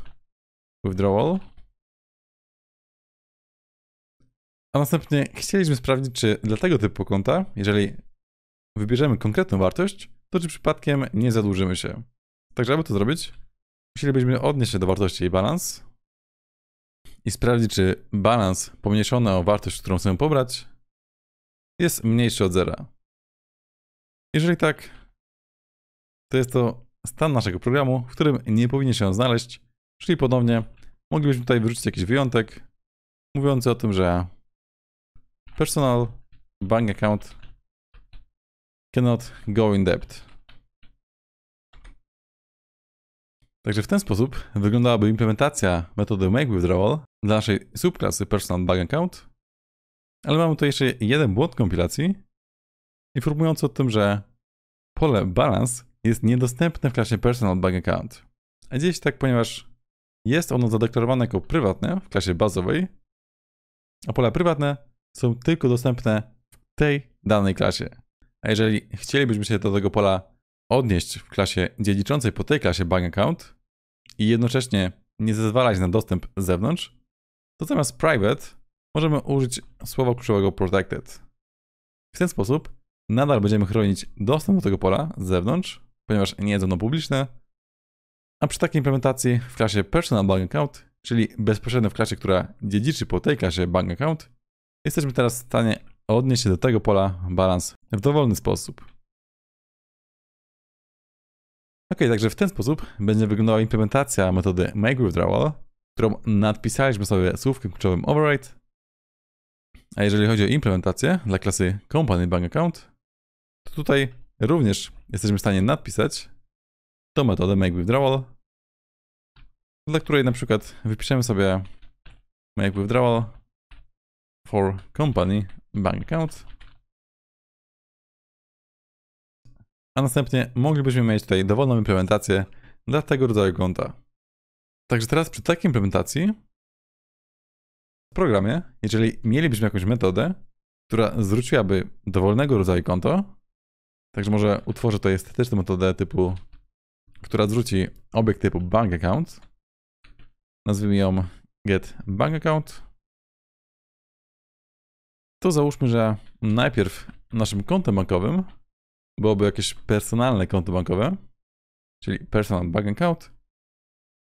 Speaker 2: withdrawal. A następnie chcieliśmy sprawdzić, czy dla tego typu konta, jeżeli
Speaker 1: wybierzemy konkretną wartość, to czy przypadkiem nie zadłużymy się. Także aby to zrobić, musielibyśmy odnieść się do wartości jej balans i sprawdzić, czy balans pomniejszony o wartość, którą chcemy pobrać, jest mniejszy od zera. Jeżeli tak, to jest to stan naszego programu, w którym nie powinien się on znaleźć, czyli ponownie moglibyśmy tutaj wyrzucić jakiś wyjątek mówiący
Speaker 2: o tym, że personal bank account Cannot go in debt.
Speaker 1: Także w ten sposób wyglądałaby implementacja metody make withdrawal dla naszej subklasy personal bank account. Ale mamy tu jeszcze jeden błąd kompilacji, informujący o tym, że pole balance jest niedostępne w klasie personal bank account. A gdzieś tak, ponieważ jest ono zadeklarowane jako prywatne w klasie bazowej, a pola prywatne są tylko dostępne w tej danej klasie. A jeżeli chcielibyśmy się do tego pola odnieść w klasie dziedziczącej po tej klasie bank account i jednocześnie nie zezwalać na dostęp z zewnątrz, to zamiast private możemy użyć słowa kluczowego protected. W ten sposób nadal będziemy chronić dostęp do tego pola z zewnątrz, ponieważ nie jest ono publiczne, a przy takiej implementacji w klasie Personal Bank Account, czyli bezpośrednio w klasie, która dziedziczy po tej klasie Bank Account, jesteśmy teraz w stanie odnieść się do tego pola balans w dowolny sposób. Ok, także w ten sposób będzie wyglądała implementacja metody makeWithdrawal, którą nadpisaliśmy sobie słówkiem kluczowym override. A jeżeli chodzi o implementację dla klasy company bank account, to tutaj również jesteśmy w stanie nadpisać tą metodę makeWithdrawal,
Speaker 2: dla której na przykład wypiszemy sobie MakeWithDrawal for company bank account.
Speaker 1: A następnie moglibyśmy mieć tutaj dowolną implementację dla tego rodzaju konta. Także teraz przy takiej implementacji w programie, jeżeli mielibyśmy jakąś metodę, która zwróciłaby dowolnego rodzaju konto, także może utworzę tutaj estetyczną metodę typu, która zwróci obiekt typu bank account, nazwijmy ją get bank account, to załóżmy, że najpierw naszym kontem bankowym byłoby jakieś personalne konto bankowe, czyli personal bank account,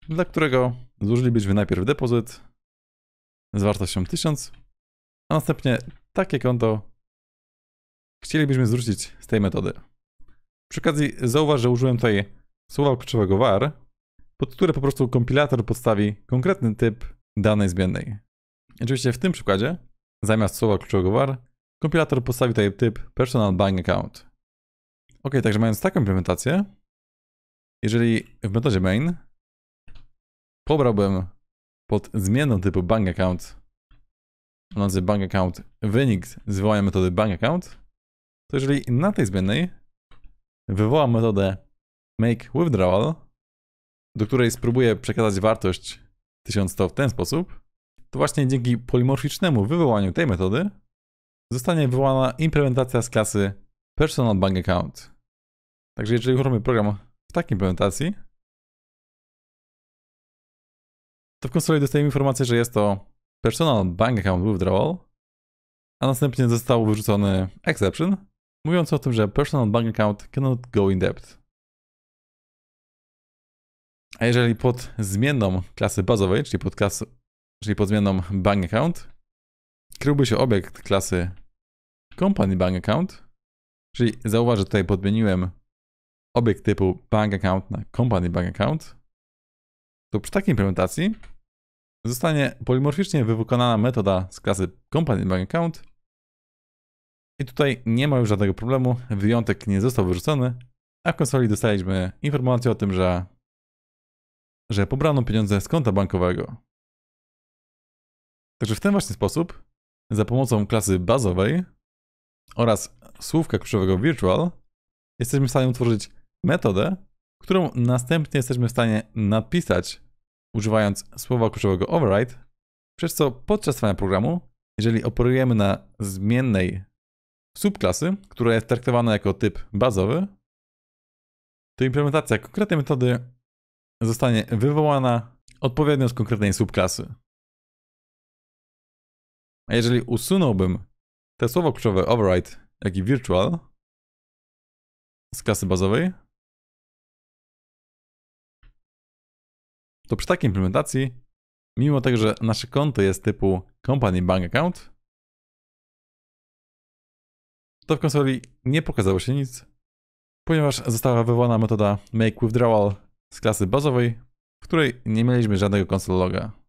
Speaker 1: dla którego złożylibyśmy najpierw depozyt z wartością 1000, a następnie takie konto chcielibyśmy zwrócić z tej metody. Przy okazji zauważ, że użyłem tutaj słowa kluczowego var, pod które po prostu kompilator podstawi konkretny typ danej zmiennej. Oczywiście w tym przykładzie Zamiast słowa kluczowego var, kompilator postawi tutaj typ personal bank account. Ok, także mając taką implementację, jeżeli w metodzie main pobrałbym pod zmienną typu bank account, nazwę bank account, wynik z wywołania metody bank account, to jeżeli na tej zmiennej wywołam metodę make withdrawal, do której spróbuję przekazać wartość 1100 w ten sposób, to właśnie dzięki polimorficznemu wywołaniu tej metody zostanie wywołana implementacja z klasy Personal Bank Account. Także jeżeli uruchomimy program w takiej implementacji, to w konsoli dostajemy informację, że jest to Personal Bank Account
Speaker 2: Withdrawal, a następnie został wyrzucony exception, mówiąc o tym, że Personal Bank Account cannot go in debt. A
Speaker 1: jeżeli pod zmienną klasy bazowej, czyli pod, klasę czyli pod zmianą bank account, kryłby się obiekt klasy company bank account, czyli zauważę tutaj podmieniłem obiekt typu bank account na company bank account, to przy takiej implementacji zostanie polimorficznie wykonana metoda z klasy company bank account i tutaj nie ma już żadnego problemu, wyjątek nie został wyrzucony, a w konsoli dostaliśmy informację o tym, że, że pobrano pieniądze z konta bankowego. Także w ten właśnie sposób, za pomocą klasy bazowej oraz słówka kluczowego virtual, jesteśmy w stanie utworzyć metodę, którą następnie jesteśmy w stanie nadpisać używając słowa kluczowego override, przez co podczas trwania programu, jeżeli operujemy na zmiennej subklasy, która jest traktowana jako
Speaker 2: typ bazowy, to implementacja konkretnej metody zostanie wywołana odpowiednio z konkretnej subklasy. A jeżeli usunąłbym te słowo kluczowe override, jak i virtual z klasy bazowej, to przy takiej implementacji, mimo tego, że nasze konto jest typu company bank
Speaker 1: account, to w konsoli nie pokazało się nic, ponieważ została wywołana metoda make withdrawal z klasy bazowej, w której nie mieliśmy żadnego console loga.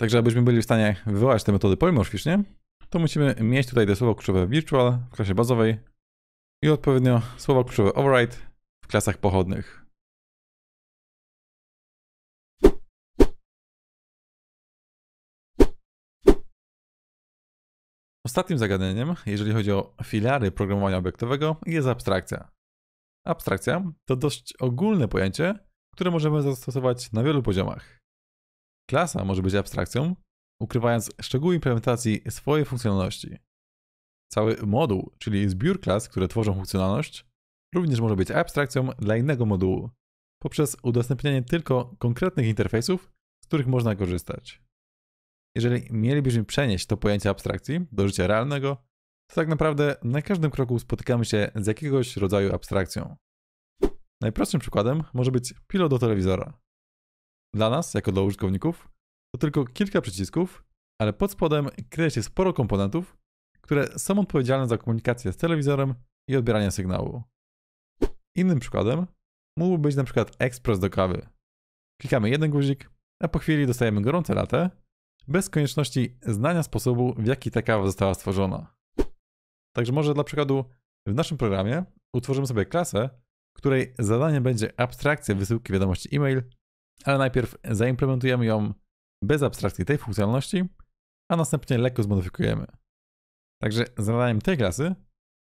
Speaker 1: Także abyśmy byli w stanie wywołać te metody polymorficznie, to musimy mieć tutaj te słowa kluczowe virtual w klasie bazowej
Speaker 2: i odpowiednio słowa kluczowe override w klasach pochodnych. Ostatnim zagadnieniem, jeżeli chodzi o filary
Speaker 1: programowania obiektowego, jest abstrakcja. Abstrakcja to dość ogólne pojęcie, które możemy zastosować na wielu poziomach. Klasa może być abstrakcją, ukrywając szczegóły implementacji swojej funkcjonalności. Cały moduł, czyli zbiór klas, które tworzą funkcjonalność, również może być abstrakcją dla innego modułu, poprzez udostępnianie tylko konkretnych interfejsów, z których można korzystać. Jeżeli mielibyśmy przenieść to pojęcie abstrakcji do życia realnego, to tak naprawdę na każdym kroku spotykamy się z jakiegoś rodzaju abstrakcją. Najprostszym przykładem może być pilot do telewizora. Dla nas, jako dla użytkowników, to tylko kilka przycisków, ale pod spodem kryje się sporo komponentów, które są odpowiedzialne za komunikację z telewizorem i odbieranie sygnału. Innym przykładem mógłby być np. ekspres do kawy. Klikamy jeden guzik, a po chwili dostajemy gorące latę, bez konieczności znania sposobu, w jaki ta kawa została stworzona. Także może dla przykładu w naszym programie utworzymy sobie klasę, której zadaniem będzie abstrakcja wysyłki wiadomości e-mail ale najpierw zaimplementujemy ją bez abstrakcji tej funkcjonalności, a następnie lekko zmodyfikujemy. Także zadaniem tej klasy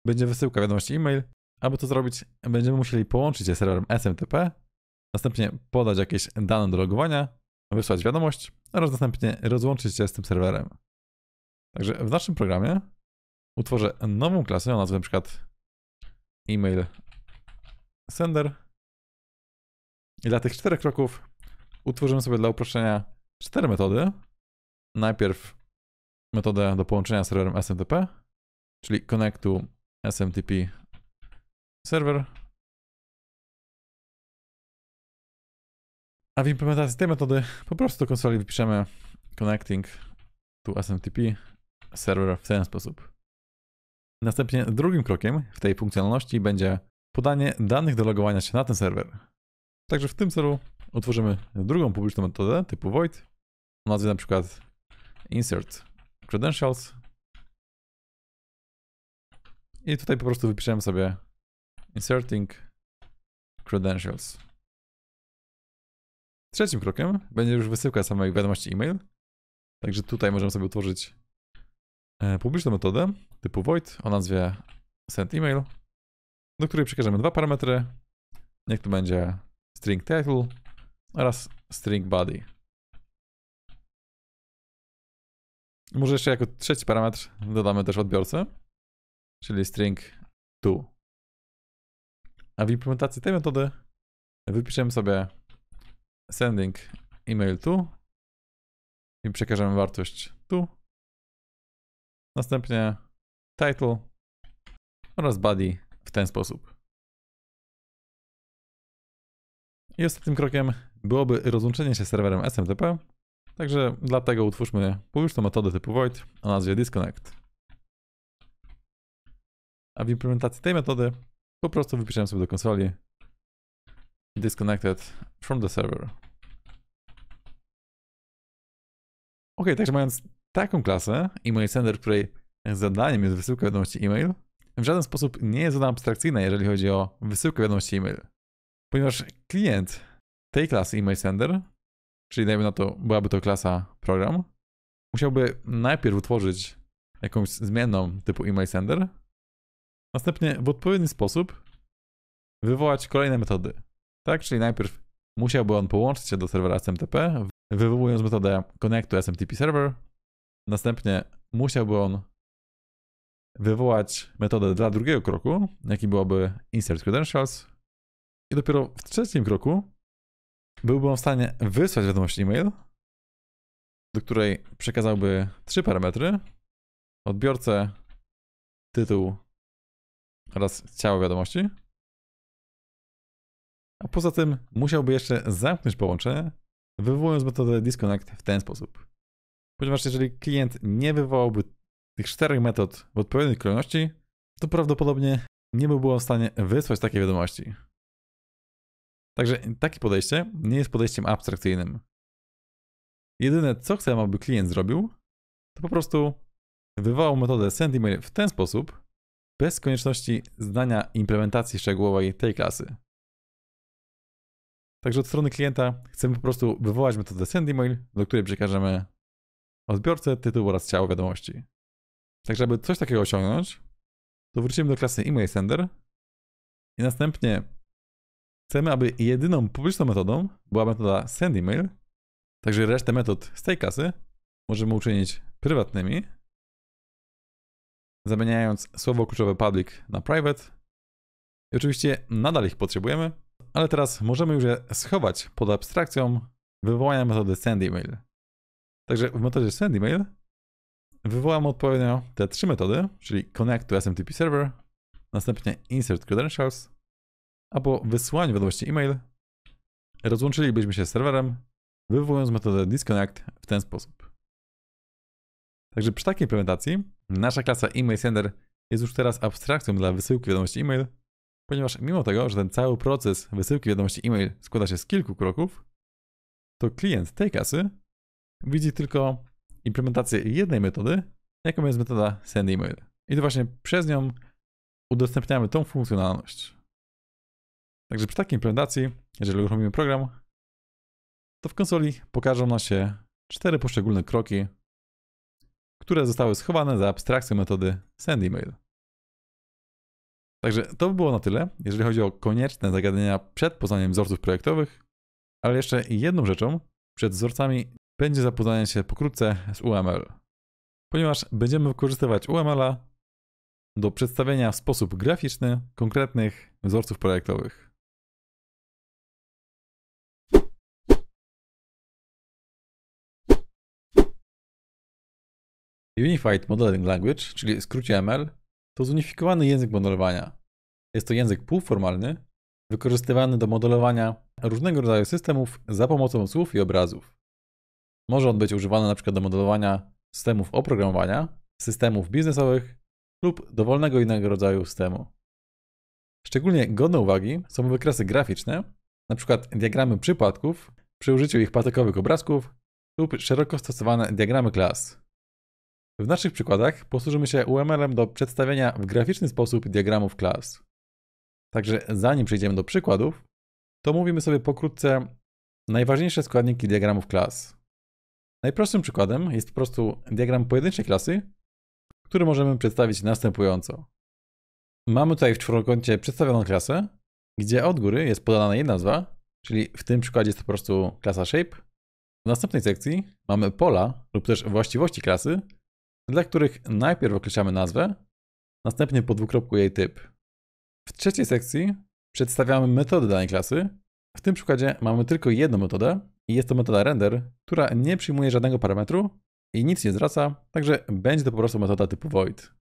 Speaker 1: będzie wysyłka wiadomości e-mail. Aby to zrobić, będziemy musieli połączyć je z serwerem SMTP, następnie podać jakieś dane do logowania, wysłać wiadomość oraz następnie rozłączyć się z tym
Speaker 2: serwerem. Także w naszym programie utworzę nową klasę o nazwie np. email sender
Speaker 1: i dla tych czterech kroków utworzymy sobie dla uproszczenia cztery metody.
Speaker 2: Najpierw metodę do połączenia z serwerem SMTP, czyli connectu SMTP server. A w implementacji tej metody po prostu do konsoli wypiszemy connecting
Speaker 1: to SMTP server w ten sposób. Następnie drugim krokiem w tej funkcjonalności będzie podanie danych do logowania się na ten serwer. Także w tym celu utworzymy drugą publiczną metodę typu void o nazwie na przykład insert credentials i tutaj po prostu wypiszemy sobie inserting credentials. Trzecim krokiem będzie już wysyłka samej wiadomości e-mail. Także tutaj możemy sobie utworzyć e, publiczną metodę typu void o nazwie send email, do której przekażemy dwa parametry. Niech to będzie string title oraz string body. Może jeszcze jako trzeci parametr dodamy też odbiorcę, czyli string to. A w implementacji tej metody wypiszemy sobie
Speaker 2: sending email to i przekażemy wartość to. Następnie title oraz body w ten sposób. I
Speaker 1: ostatnim krokiem byłoby rozłączenie się z serwerem SMTP, także dlatego utwórzmy tą metodę typu void o nazwie disconnect. A w implementacji tej metody po prostu wypiszemy sobie do konsoli disconnected from the server. Ok, także mając taką klasę email sender, której zadaniem jest wysyłka wiadomości e-mail, w żaden sposób nie jest ona abstrakcyjna, jeżeli chodzi o wysyłkę wiadomości e-mail, ponieważ klient tej klasy sender, czyli dajmy na to, byłaby to klasa program, musiałby najpierw utworzyć jakąś zmienną typu sender, następnie w odpowiedni sposób wywołać kolejne metody. Tak, czyli najpierw musiałby on połączyć się do serwera SMTP, wywołując metodę connect to SMTP server. Następnie musiałby on wywołać metodę dla drugiego kroku, jaki byłoby insert credentials. I dopiero w trzecim kroku byłby on w stanie wysłać wiadomość e-mail, do której przekazałby
Speaker 2: trzy parametry: odbiorcę, tytuł oraz ciało wiadomości. A poza tym musiałby
Speaker 1: jeszcze zamknąć połączenie, wywołując metodę disconnect w ten sposób. Ponieważ jeżeli klient nie wywołałby tych czterech metod w odpowiedniej kolejności, to prawdopodobnie nie byłby on w stanie wysłać takiej wiadomości. Także takie podejście nie jest podejściem abstrakcyjnym. Jedyne, co chcę, aby klient zrobił, to po prostu wywołał metodę send w ten sposób, bez konieczności znania implementacji szczegółowej tej klasy. Także od strony klienta chcemy po prostu wywołać metodę send do której przekażemy odbiorcę, tytuł oraz ciało wiadomości. Także aby coś takiego osiągnąć, to wrócimy do klasy email sender i następnie Chcemy, aby jedyną publiczną metodą była metoda send email, także resztę metod z tej kasy możemy uczynić prywatnymi, zamieniając słowo kluczowe public na private. I oczywiście nadal ich potrzebujemy, ale teraz możemy już je schować pod abstrakcją wywołania metody send email. Także w metodzie send email wywołam odpowiednio te trzy metody, czyli connect to SMTP server, następnie insert credentials a po wysłaniu wiadomości e-mail rozłączylibyśmy się z serwerem, wywołując metodę disconnect w ten sposób. Także przy takiej implementacji nasza klasa e-mail sender jest już teraz abstrakcją dla wysyłki wiadomości e-mail, ponieważ mimo tego, że ten cały proces wysyłki wiadomości e-mail składa się z kilku kroków, to klient tej klasy widzi tylko implementację jednej metody, jaką jest metoda send email. I to właśnie przez nią udostępniamy tą funkcjonalność. Także przy takiej implementacji, jeżeli uruchomimy program, to w konsoli pokażą nam się cztery poszczególne kroki, które zostały schowane za abstrakcją metody sendemail. Także to by było na tyle, jeżeli chodzi o konieczne zagadnienia przed poznaniem wzorców projektowych, ale jeszcze jedną rzeczą przed wzorcami będzie zapoznanie się pokrótce z UML, ponieważ będziemy wykorzystywać UML-a do przedstawienia w sposób
Speaker 2: graficzny konkretnych wzorców projektowych. Unified Modeling Language, czyli w skrócie ML, to zunifikowany język
Speaker 1: modelowania. Jest to język półformalny, wykorzystywany do modelowania różnego rodzaju systemów za pomocą słów i obrazów. Może on być używany np. do modelowania systemów oprogramowania, systemów biznesowych lub dowolnego innego rodzaju systemu. Szczególnie godne uwagi są wykresy graficzne, np. diagramy przypadków przy użyciu ich patykowych obrazków lub szeroko stosowane diagramy klas. W naszych przykładach posłużymy się UML-em do przedstawienia w graficzny sposób diagramów klas. Także zanim przejdziemy do przykładów, to mówimy sobie pokrótce najważniejsze składniki diagramów klas. Najprostszym przykładem jest po prostu diagram pojedynczej klasy, który możemy przedstawić następująco. Mamy tutaj w czworokącie przedstawioną klasę, gdzie od góry jest podana jej nazwa, czyli w tym przykładzie jest to po prostu klasa shape. W następnej sekcji mamy pola lub też właściwości klasy, dla których najpierw określamy nazwę, następnie po dwukropku jej typ. W trzeciej sekcji przedstawiamy metody danej klasy. W tym przykładzie mamy tylko jedną metodę i jest to metoda render, która nie przyjmuje żadnego parametru i nic nie zwraca, także będzie to po prostu metoda typu void.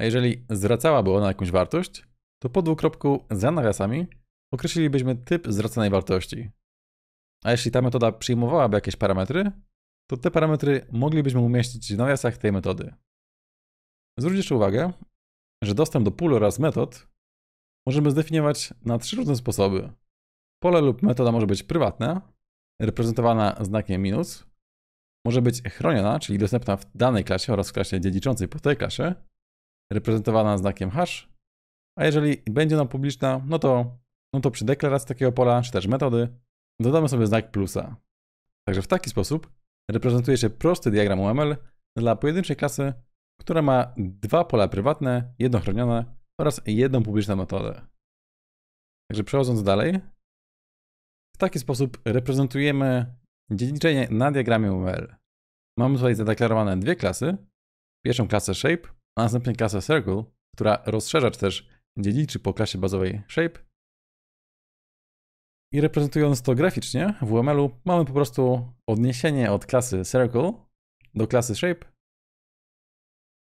Speaker 1: A jeżeli zwracałaby ona jakąś wartość, to po dwukropku za nawiasami określilibyśmy typ zwracanej wartości. A jeśli ta metoda przyjmowałaby jakieś parametry, to te parametry moglibyśmy umieścić w nawiasach tej metody. Zwróćcie uwagę, że dostęp do pól oraz metod możemy zdefiniować na trzy różne sposoby. Pole lub metoda może być prywatna, reprezentowana znakiem minus, może być chroniona, czyli dostępna w danej klasie oraz w klasie dziedziczącej po tej klasie, reprezentowana znakiem hash, a jeżeli będzie ona publiczna, no to, no to przy deklaracji takiego pola, czy też metody, dodamy sobie znak plusa. Także w taki sposób reprezentuje się prosty diagram UML dla pojedynczej klasy, która ma dwa pola prywatne, jedno chronione oraz jedną publiczną metodę. Także przechodząc dalej, w taki sposób reprezentujemy dziedziczenie na diagramie UML. Mamy tutaj zadeklarowane dwie klasy. Pierwszą klasę Shape, a następnie klasę Circle, która czy też dziedziczy po klasie bazowej Shape i reprezentując to graficznie w UML-u mamy po prostu odniesienie od klasy Circle do klasy Shape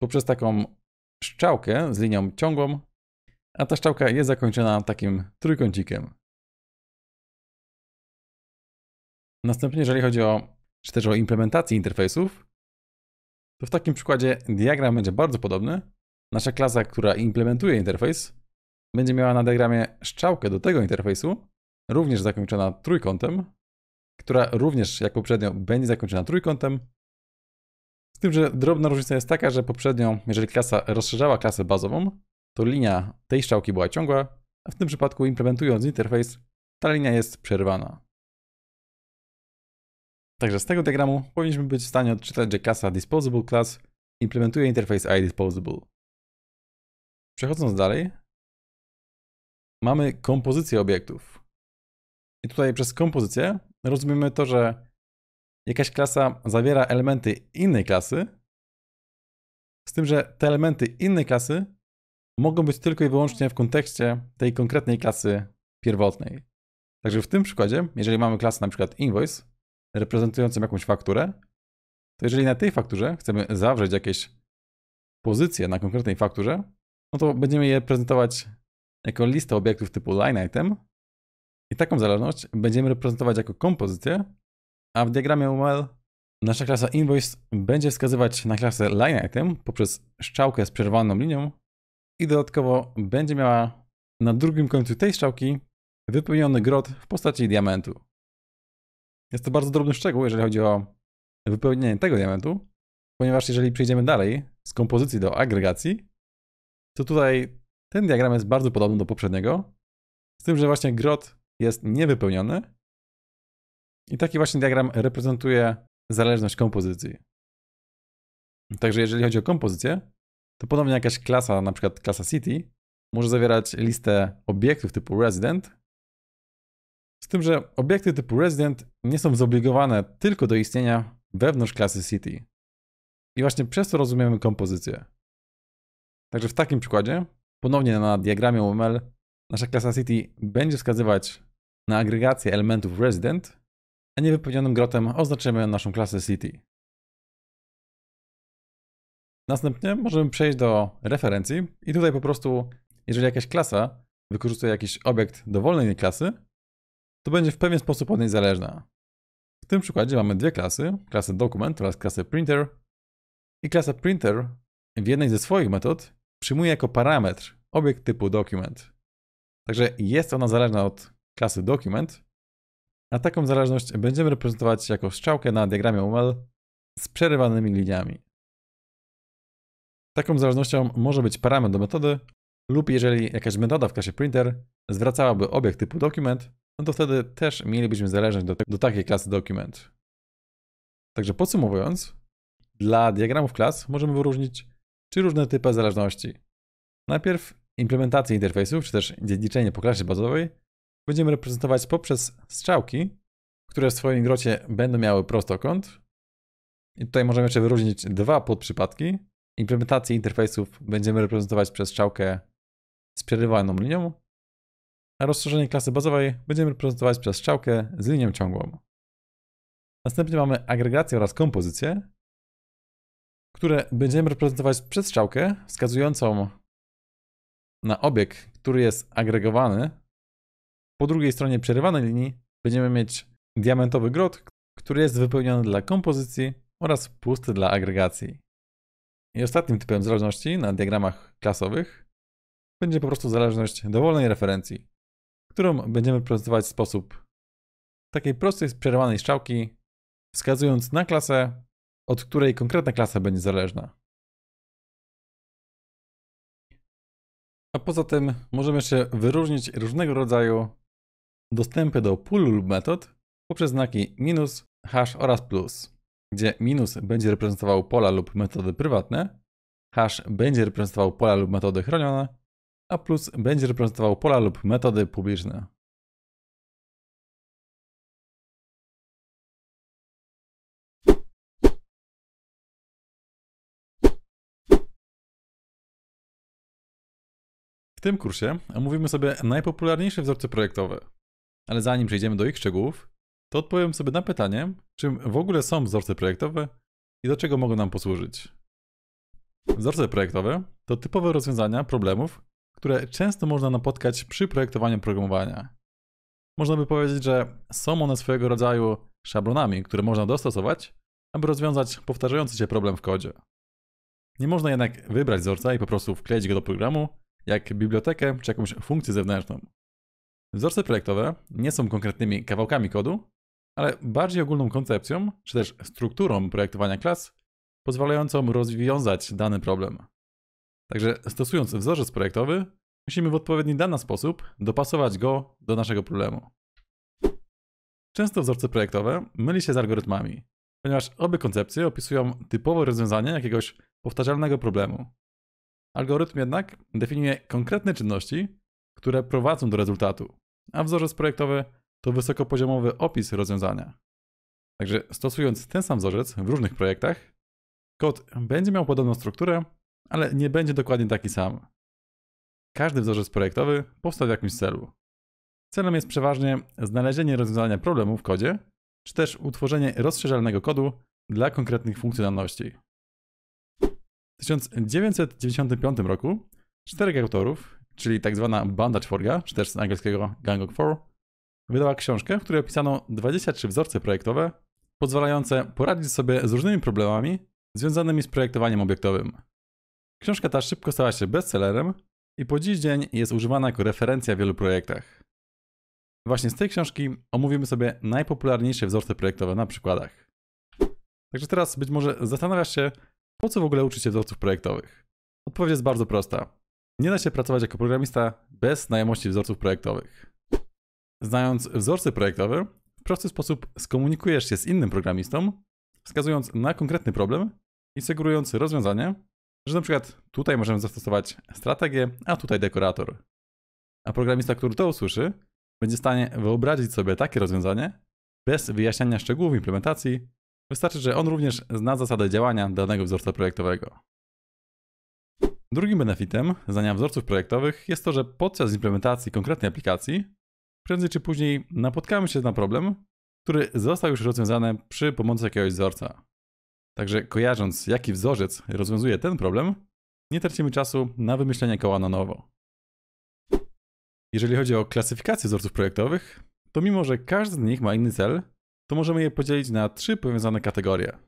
Speaker 1: poprzez taką szczałkę z linią ciągłą, a ta szczałka jest zakończona takim trójkącikiem.
Speaker 2: Następnie, jeżeli chodzi o, czy też o implementację interfejsów, to w takim przykładzie diagram będzie bardzo podobny. Nasza klasa,
Speaker 1: która implementuje interfejs, będzie miała na diagramie szczałkę do tego interfejsu, również zakończona trójkątem, która również jak poprzednio będzie zakończona trójkątem. Z tym, że drobna różnica jest taka, że poprzednio, jeżeli klasa rozszerzała klasę bazową, to linia tej strzałki była ciągła, a w tym przypadku implementując interfejs, ta linia jest przerwana. Także z tego diagramu powinniśmy być w stanie odczytać, że klasa Disposable Class implementuje interfejs iDisposable. Przechodząc dalej, mamy kompozycję obiektów. I tutaj przez kompozycję rozumiemy to, że jakaś klasa zawiera elementy innej klasy, z tym, że te elementy innej klasy mogą być tylko i wyłącznie w kontekście tej konkretnej klasy pierwotnej. Także w tym przykładzie, jeżeli mamy klasę na przykład invoice, reprezentującą jakąś fakturę, to jeżeli na tej fakturze chcemy zawrzeć jakieś pozycje na konkretnej fakturze, no to będziemy je prezentować jako listę obiektów typu line item, i taką zależność będziemy reprezentować jako kompozycję, a w diagramie UML nasza klasa Invoice będzie wskazywać na klasę line item poprzez strzałkę z przerwaną linią i dodatkowo będzie miała na drugim końcu tej strzałki wypełniony grot w postaci diamentu. Jest to bardzo drobny szczegół, jeżeli chodzi o wypełnienie tego diamentu, ponieważ jeżeli przejdziemy dalej z kompozycji do agregacji, to tutaj ten diagram jest bardzo podobny do poprzedniego, z tym, że właśnie grot jest niewypełniony. I taki właśnie diagram reprezentuje zależność kompozycji. Także jeżeli chodzi o kompozycję, to ponownie jakaś klasa, na przykład klasa City, może zawierać listę obiektów typu resident, z tym, że obiekty typu resident nie są zobligowane tylko do istnienia wewnątrz klasy City. I właśnie przez to rozumiemy kompozycję. Także w takim przykładzie, ponownie na diagramie UML, nasza klasa City będzie wskazywać na agregację elementów resident, a niewypowiedzianym grotem oznaczymy naszą klasę city. Następnie możemy przejść do referencji i tutaj po prostu, jeżeli jakaś klasa wykorzystuje jakiś obiekt dowolnej klasy, to będzie w pewien sposób od niej zależna. W tym przykładzie mamy dwie klasy, klasę document oraz klasę printer i klasa printer w jednej ze swoich metod przyjmuje jako parametr obiekt typu document. Także jest ona zależna od klasy Document. a taką zależność będziemy reprezentować jako strzałkę na diagramie UML z przerywanymi liniami. Taką zależnością może być parametr do metody lub jeżeli jakaś metoda w klasie printer zwracałaby obiekt typu Document, no to wtedy też mielibyśmy zależność do, do takiej klasy Document. Także podsumowując, dla diagramów klas możemy wyróżnić trzy różne typy zależności. Najpierw implementację interfejsów, czy też dziedziczenie po klasie bazowej, będziemy reprezentować poprzez strzałki, które w swoim grocie będą miały prostokąt. I tutaj możemy jeszcze wyróżnić dwa podprzypadki. Implementację interfejsów będziemy reprezentować przez strzałkę z przerywaną linią, a rozszerzenie klasy bazowej będziemy reprezentować przez strzałkę z linią ciągłą. Następnie mamy agregację oraz kompozycję, które będziemy reprezentować przez strzałkę wskazującą na obiekt, który jest agregowany po drugiej stronie przerywanej linii będziemy mieć diamentowy grot, który jest wypełniony dla kompozycji oraz pusty dla agregacji. I ostatnim typem zależności na diagramach klasowych będzie po prostu zależność dowolnej referencji, którą będziemy prezentować w sposób
Speaker 2: takiej prostej, przerywanej strzałki, wskazując na klasę, od której konkretna klasa będzie zależna. A poza tym możemy jeszcze wyróżnić różnego rodzaju dostępy
Speaker 1: do pól lub metod poprzez znaki minus, hash oraz plus, gdzie minus będzie reprezentował pola lub metody prywatne, hash będzie reprezentował pola lub metody
Speaker 2: chronione, a plus będzie reprezentował pola lub metody publiczne. W tym kursie omówimy sobie najpopularniejsze wzorce projektowe, ale zanim
Speaker 1: przejdziemy do ich szczegółów, to odpowiem sobie na pytanie, czym w ogóle są wzorce projektowe i do czego mogą nam posłużyć. Wzorce projektowe to typowe rozwiązania problemów, które często można napotkać przy projektowaniu programowania. Można by powiedzieć, że są one swojego rodzaju szablonami, które można dostosować, aby rozwiązać powtarzający się problem w kodzie. Nie można jednak wybrać wzorca i po prostu wkleić go do programu, jak bibliotekę czy jakąś funkcję zewnętrzną. Wzorce projektowe nie są konkretnymi kawałkami kodu, ale bardziej ogólną koncepcją, czy też strukturą projektowania klas, pozwalającą rozwiązać dany problem. Także stosując wzorzec projektowy, musimy w odpowiedni dany sposób dopasować go do naszego problemu. Często wzorce projektowe myli się z algorytmami, ponieważ obie koncepcje opisują typowe rozwiązanie jakiegoś powtarzalnego problemu. Algorytm jednak definiuje konkretne czynności, które prowadzą do rezultatu a wzorzec projektowy to wysokopoziomowy opis rozwiązania. Także stosując ten sam wzorzec w różnych projektach, kod będzie miał podobną strukturę, ale nie będzie dokładnie taki sam. Każdy wzorzec projektowy powstał w jakimś celu. Celem jest przeważnie znalezienie rozwiązania problemu w kodzie, czy też utworzenie rozszerzalnego kodu dla konkretnych funkcjonalności. W 1995 roku czterech autorów, czyli tak zwana Banda Czworga, czy też z angielskiego Gang of Four, wydała książkę, w której opisano 23 wzorce projektowe, pozwalające poradzić sobie z różnymi problemami związanymi z projektowaniem obiektowym. Książka ta szybko stała się bestsellerem i po dziś dzień jest używana jako referencja w wielu projektach. Właśnie z tej książki omówimy sobie najpopularniejsze wzorce projektowe na przykładach. Także teraz być może zastanawiasz się, po co w ogóle uczyć się wzorców projektowych? Odpowiedź jest bardzo prosta. Nie da się pracować jako programista bez znajomości wzorców projektowych. Znając wzorce projektowe, w prosty sposób skomunikujesz się z innym programistą, wskazując na konkretny problem i sugerując rozwiązanie, że np. tutaj możemy zastosować strategię, a tutaj dekorator. A programista, który to usłyszy, będzie w stanie wyobrazić sobie takie rozwiązanie bez wyjaśniania szczegółów implementacji. Wystarczy, że on również zna zasadę działania danego wzorca projektowego. Drugim benefitem znania wzorców projektowych jest to, że podczas implementacji konkretnej aplikacji prędzej czy później napotkamy się na problem, który został już rozwiązany przy pomocy jakiegoś wzorca. Także kojarząc, jaki wzorzec rozwiązuje ten problem, nie tracimy czasu na wymyślenie koła na nowo. Jeżeli chodzi o klasyfikację wzorców projektowych, to mimo, że każdy z nich ma inny cel, to możemy je podzielić na trzy powiązane kategorie.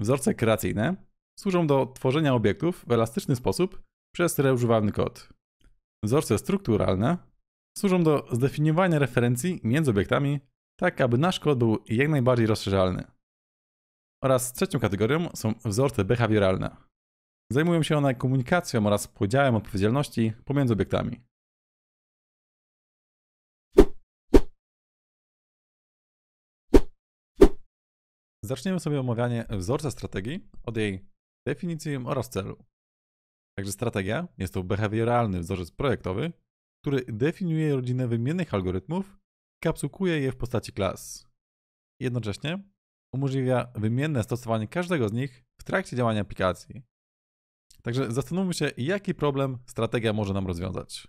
Speaker 1: Wzorce kreacyjne, Służą do tworzenia obiektów w elastyczny sposób przez reużywalny kod. Wzorce strukturalne służą do zdefiniowania referencji między obiektami, tak aby nasz kod był jak najbardziej rozszerzalny. Oraz trzecią kategorią są wzorce behawioralne. Zajmują się one komunikacją oraz podziałem odpowiedzialności
Speaker 2: pomiędzy obiektami. Zaczniemy sobie omawianie wzorca
Speaker 1: strategii od jej definicję oraz celu. Także strategia jest to behawioralny wzorzec projektowy, który definiuje rodzinę wymiennych algorytmów i kapsukuje je w postaci klas. Jednocześnie umożliwia wymienne stosowanie każdego z nich w trakcie działania aplikacji. Także zastanówmy się, jaki problem strategia może nam rozwiązać.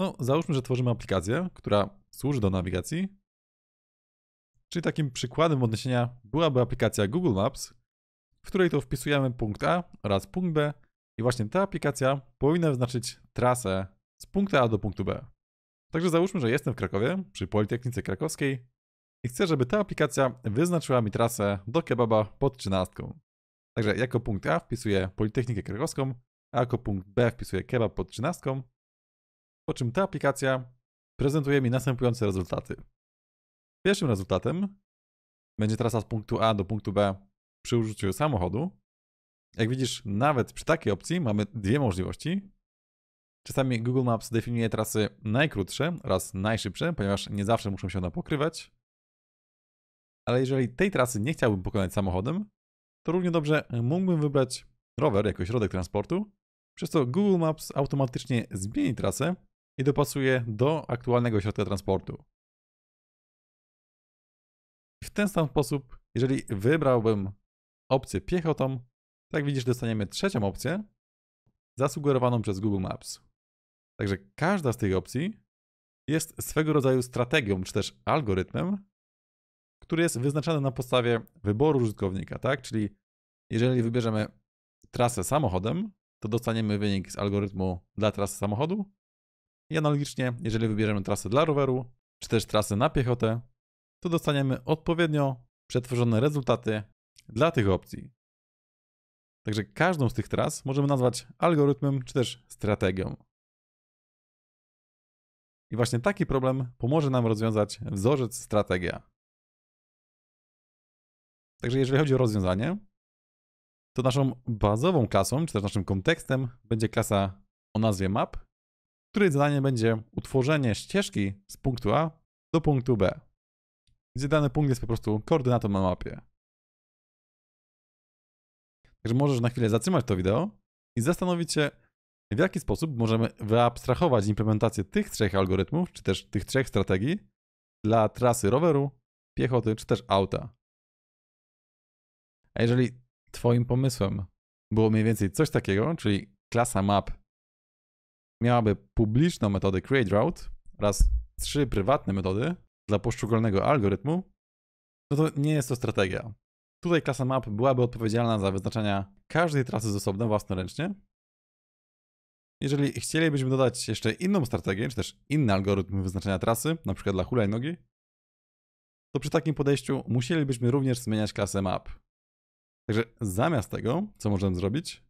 Speaker 1: No, załóżmy, że tworzymy aplikację, która służy do nawigacji. Czyli takim przykładem odniesienia byłaby aplikacja Google Maps, w której to wpisujemy punkt A oraz punkt B i właśnie ta aplikacja powinna wyznaczyć trasę z punktu A do punktu B. Także załóżmy, że jestem w Krakowie przy Politechnice Krakowskiej i chcę, żeby ta aplikacja wyznaczyła mi trasę do kebaba pod trzynastką. Także jako punkt A wpisuję Politechnikę Krakowską, a jako punkt B wpisuję kebab pod trzynastką, po czym ta aplikacja prezentuje mi następujące rezultaty. Pierwszym rezultatem będzie trasa z punktu A do punktu B przy użyciu samochodu. Jak widzisz, nawet przy takiej opcji mamy dwie możliwości. Czasami Google Maps definiuje trasy najkrótsze oraz najszybsze, ponieważ nie zawsze muszą się one pokrywać. Ale jeżeli tej trasy nie chciałbym pokonać samochodem, to równie dobrze mógłbym wybrać rower jako środek transportu, przez co Google Maps automatycznie zmieni trasę i dopasuje do aktualnego środka transportu. W ten sam sposób, jeżeli wybrałbym opcję piechotą. Tak widzisz, dostaniemy trzecią opcję, zasugerowaną przez Google Maps. Także każda z tych opcji jest swego rodzaju strategią, czy też algorytmem, który jest wyznaczany na podstawie wyboru użytkownika, tak? Czyli jeżeli wybierzemy trasę samochodem, to dostaniemy wynik z algorytmu dla trasy samochodu. I analogicznie, jeżeli wybierzemy trasę dla roweru, czy też trasę na piechotę, to dostaniemy odpowiednio przetworzone rezultaty dla tych opcji. Także każdą z tych tras możemy nazwać algorytmem czy też strategią.
Speaker 2: I właśnie taki problem pomoże nam rozwiązać wzorzec strategia. Także jeżeli chodzi o rozwiązanie,
Speaker 1: to naszą bazową klasą, czy też naszym kontekstem będzie klasa o nazwie map, której zadanie będzie utworzenie ścieżki z punktu A do punktu B, gdzie dany punkt jest po prostu koordynatą na mapie. Także możesz na chwilę zatrzymać to wideo i zastanowić się, w jaki sposób możemy wyabstrahować implementację tych trzech algorytmów, czy też tych trzech strategii dla trasy roweru, piechoty, czy też auta. A jeżeli Twoim pomysłem było mniej więcej coś takiego, czyli klasa map miałaby publiczną metodę create route oraz trzy prywatne metody dla poszczególnego algorytmu, no to nie jest to strategia. Tutaj klasa map byłaby odpowiedzialna za wyznaczenie każdej trasy z osobna własnoręcznie. Jeżeli chcielibyśmy dodać jeszcze inną strategię, czy też inny algorytm wyznaczania trasy, np. dla hulajnogi,
Speaker 2: to przy takim podejściu musielibyśmy również zmieniać klasę map. Także zamiast tego, co możemy zrobić,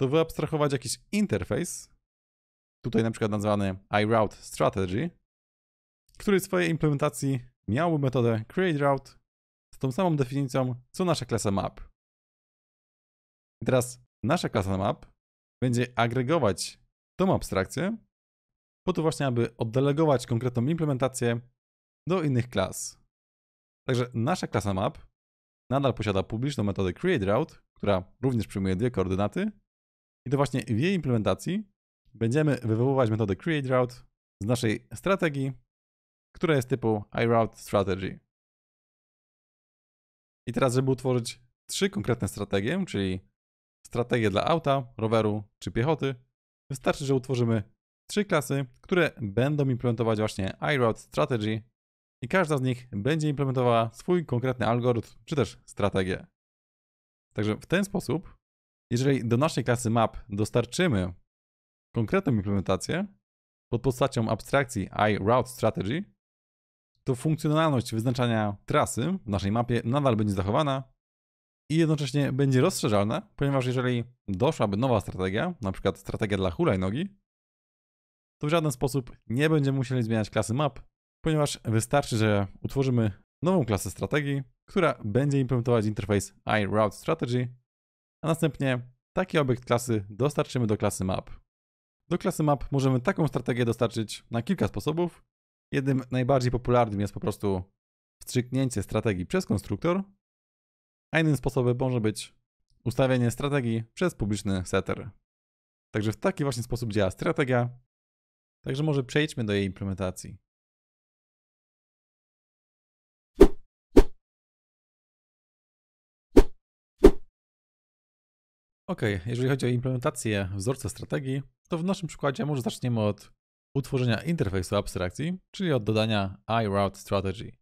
Speaker 2: to
Speaker 1: wyabstrahować jakiś interfejs, tutaj na przykład nazwany IRouteStrategy, który w swojej implementacji miałby metodę createRoute z tą samą definicją, co nasza klasa map. I teraz nasza klasa map będzie agregować tą abstrakcję po to właśnie, aby oddelegować konkretną implementację do innych klas. Także nasza klasa map nadal posiada publiczną metodę createRoute, która również przyjmuje dwie koordynaty i to właśnie w jej implementacji będziemy wywoływać metodę createRoute z naszej strategii które jest typu iRoute Strategy. I teraz, żeby utworzyć trzy konkretne strategie, czyli strategię dla auta, roweru czy piechoty, wystarczy, że utworzymy trzy klasy, które będą implementować właśnie iRoute Strategy i każda z nich będzie implementowała swój konkretny algorytm czy też strategię. Także w ten sposób, jeżeli do naszej klasy map dostarczymy konkretną implementację pod postacią abstrakcji IRouteStrategy, Strategy, to funkcjonalność wyznaczania trasy w naszej mapie nadal będzie zachowana i jednocześnie będzie rozszerzalna, ponieważ jeżeli doszłaby nowa strategia, na przykład strategia dla hulajnogi, to w żaden sposób nie będziemy musieli zmieniać klasy map, ponieważ wystarczy, że utworzymy nową klasę strategii, która będzie implementować interfejs IRouteStrategy, a następnie taki obiekt klasy dostarczymy do klasy map. Do klasy map możemy taką strategię dostarczyć na kilka sposobów, Jednym najbardziej popularnym jest po prostu wstrzyknięcie strategii przez konstruktor, a innym sposobem może być ustawienie strategii przez publiczny setter.
Speaker 2: Także w taki właśnie sposób działa strategia. Także może przejdźmy do jej implementacji. Ok, jeżeli chodzi o implementację
Speaker 1: wzorca strategii, to w naszym przykładzie może zaczniemy od utworzenia interfejsu abstrakcji, czyli od dodania iRoute Strategy.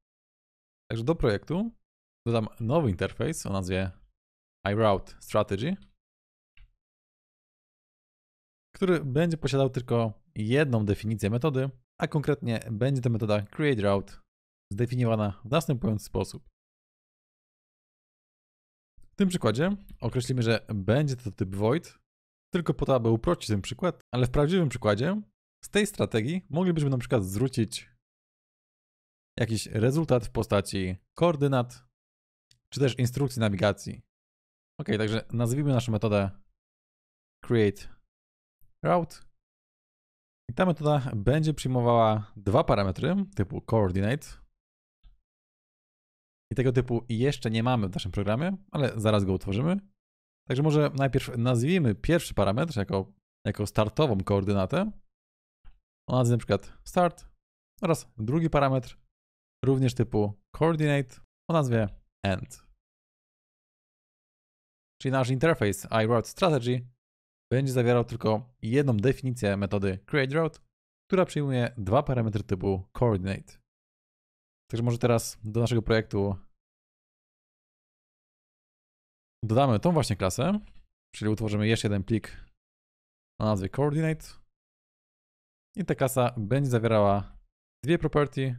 Speaker 1: Także do projektu dodam nowy interfejs o nazwie iRoute Strategy, który będzie posiadał tylko jedną definicję metody, a konkretnie będzie to metoda createRoute zdefiniowana w następujący sposób. W tym przykładzie określimy, że będzie to typ void, tylko po to, aby uprościć ten przykład, ale w prawdziwym przykładzie z tej strategii moglibyśmy na przykład zwrócić jakiś rezultat w postaci koordynat, czy też instrukcji nawigacji. Ok, także nazwijmy naszą metodę create route. I ta metoda będzie przyjmowała dwa parametry typu coordinate. I tego typu jeszcze nie mamy w naszym programie, ale zaraz go utworzymy. Także może najpierw nazwijmy pierwszy parametr jako, jako startową koordynatę. O nazwie na przykład start oraz drugi parametr również typu coordinate o nazwie end. Czyli nasz interfejs iRoute Strategy będzie zawierał tylko jedną definicję metody createRoute, która przyjmuje dwa parametry typu
Speaker 2: coordinate. Także może teraz do naszego projektu dodamy tą właśnie klasę, czyli utworzymy jeszcze jeden plik o nazwie coordinate i ta klasa będzie zawierała dwie property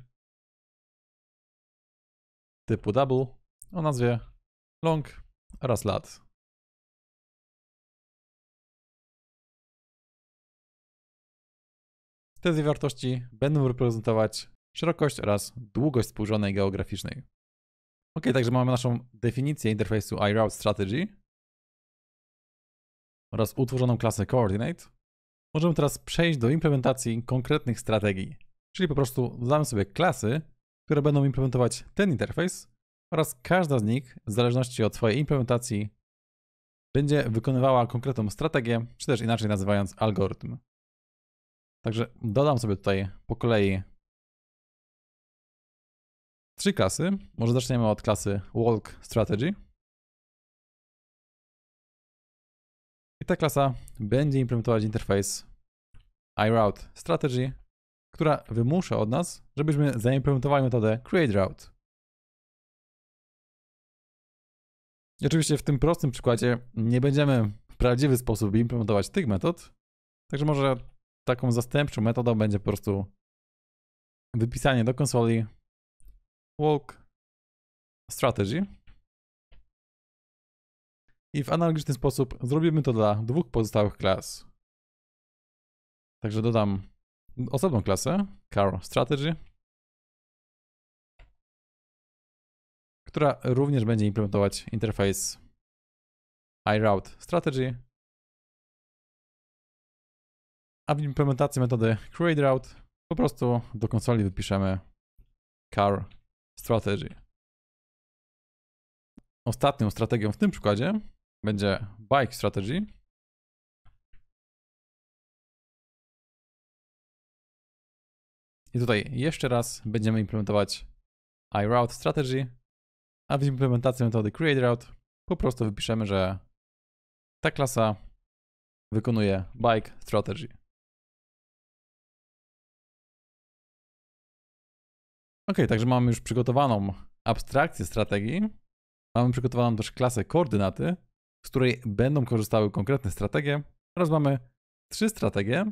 Speaker 2: typu double o nazwie long oraz lat. Te dwie wartości będą reprezentować szerokość oraz długość współrzędnej geograficznej. Ok, także mamy naszą
Speaker 1: definicję interfejsu iRouteStrategy Strategy oraz utworzoną klasę Coordinate możemy teraz przejść do implementacji konkretnych strategii. Czyli po prostu dodamy sobie klasy, które będą implementować ten interfejs oraz każda z nich, w zależności od swojej implementacji, będzie wykonywała konkretną strategię, czy też inaczej nazywając algorytm. Także dodam sobie tutaj po kolei
Speaker 2: trzy klasy. Może zaczniemy od klasy Walk Strategy. I ta klasa będzie implementować interfejs iRoute Strategy, która wymusza od
Speaker 1: nas, żebyśmy zaimplementowali metodę createRoute. I oczywiście w tym prostym przykładzie nie będziemy w prawdziwy sposób implementować tych metod, także może taką zastępczą metodą będzie po prostu wypisanie do konsoli walk strategy i w analogiczny sposób zrobimy to dla dwóch pozostałych
Speaker 2: klas. Także dodam osobną klasę, Car Strategy, która również będzie implementować interfejs iRoute Strategy, a w implementacji metody createRoute po prostu do konsoli wypiszemy car strategy. Ostatnią strategią w tym przykładzie będzie bike strategy, I tutaj jeszcze raz będziemy implementować iRoute strategy, a w implementacji metody createRoute po prostu wypiszemy, że ta klasa wykonuje bike strategy. Ok, także mamy już przygotowaną abstrakcję strategii.
Speaker 1: Mamy przygotowaną też klasę koordynaty, z której będą korzystały konkretne strategie. Teraz mamy trzy strategie,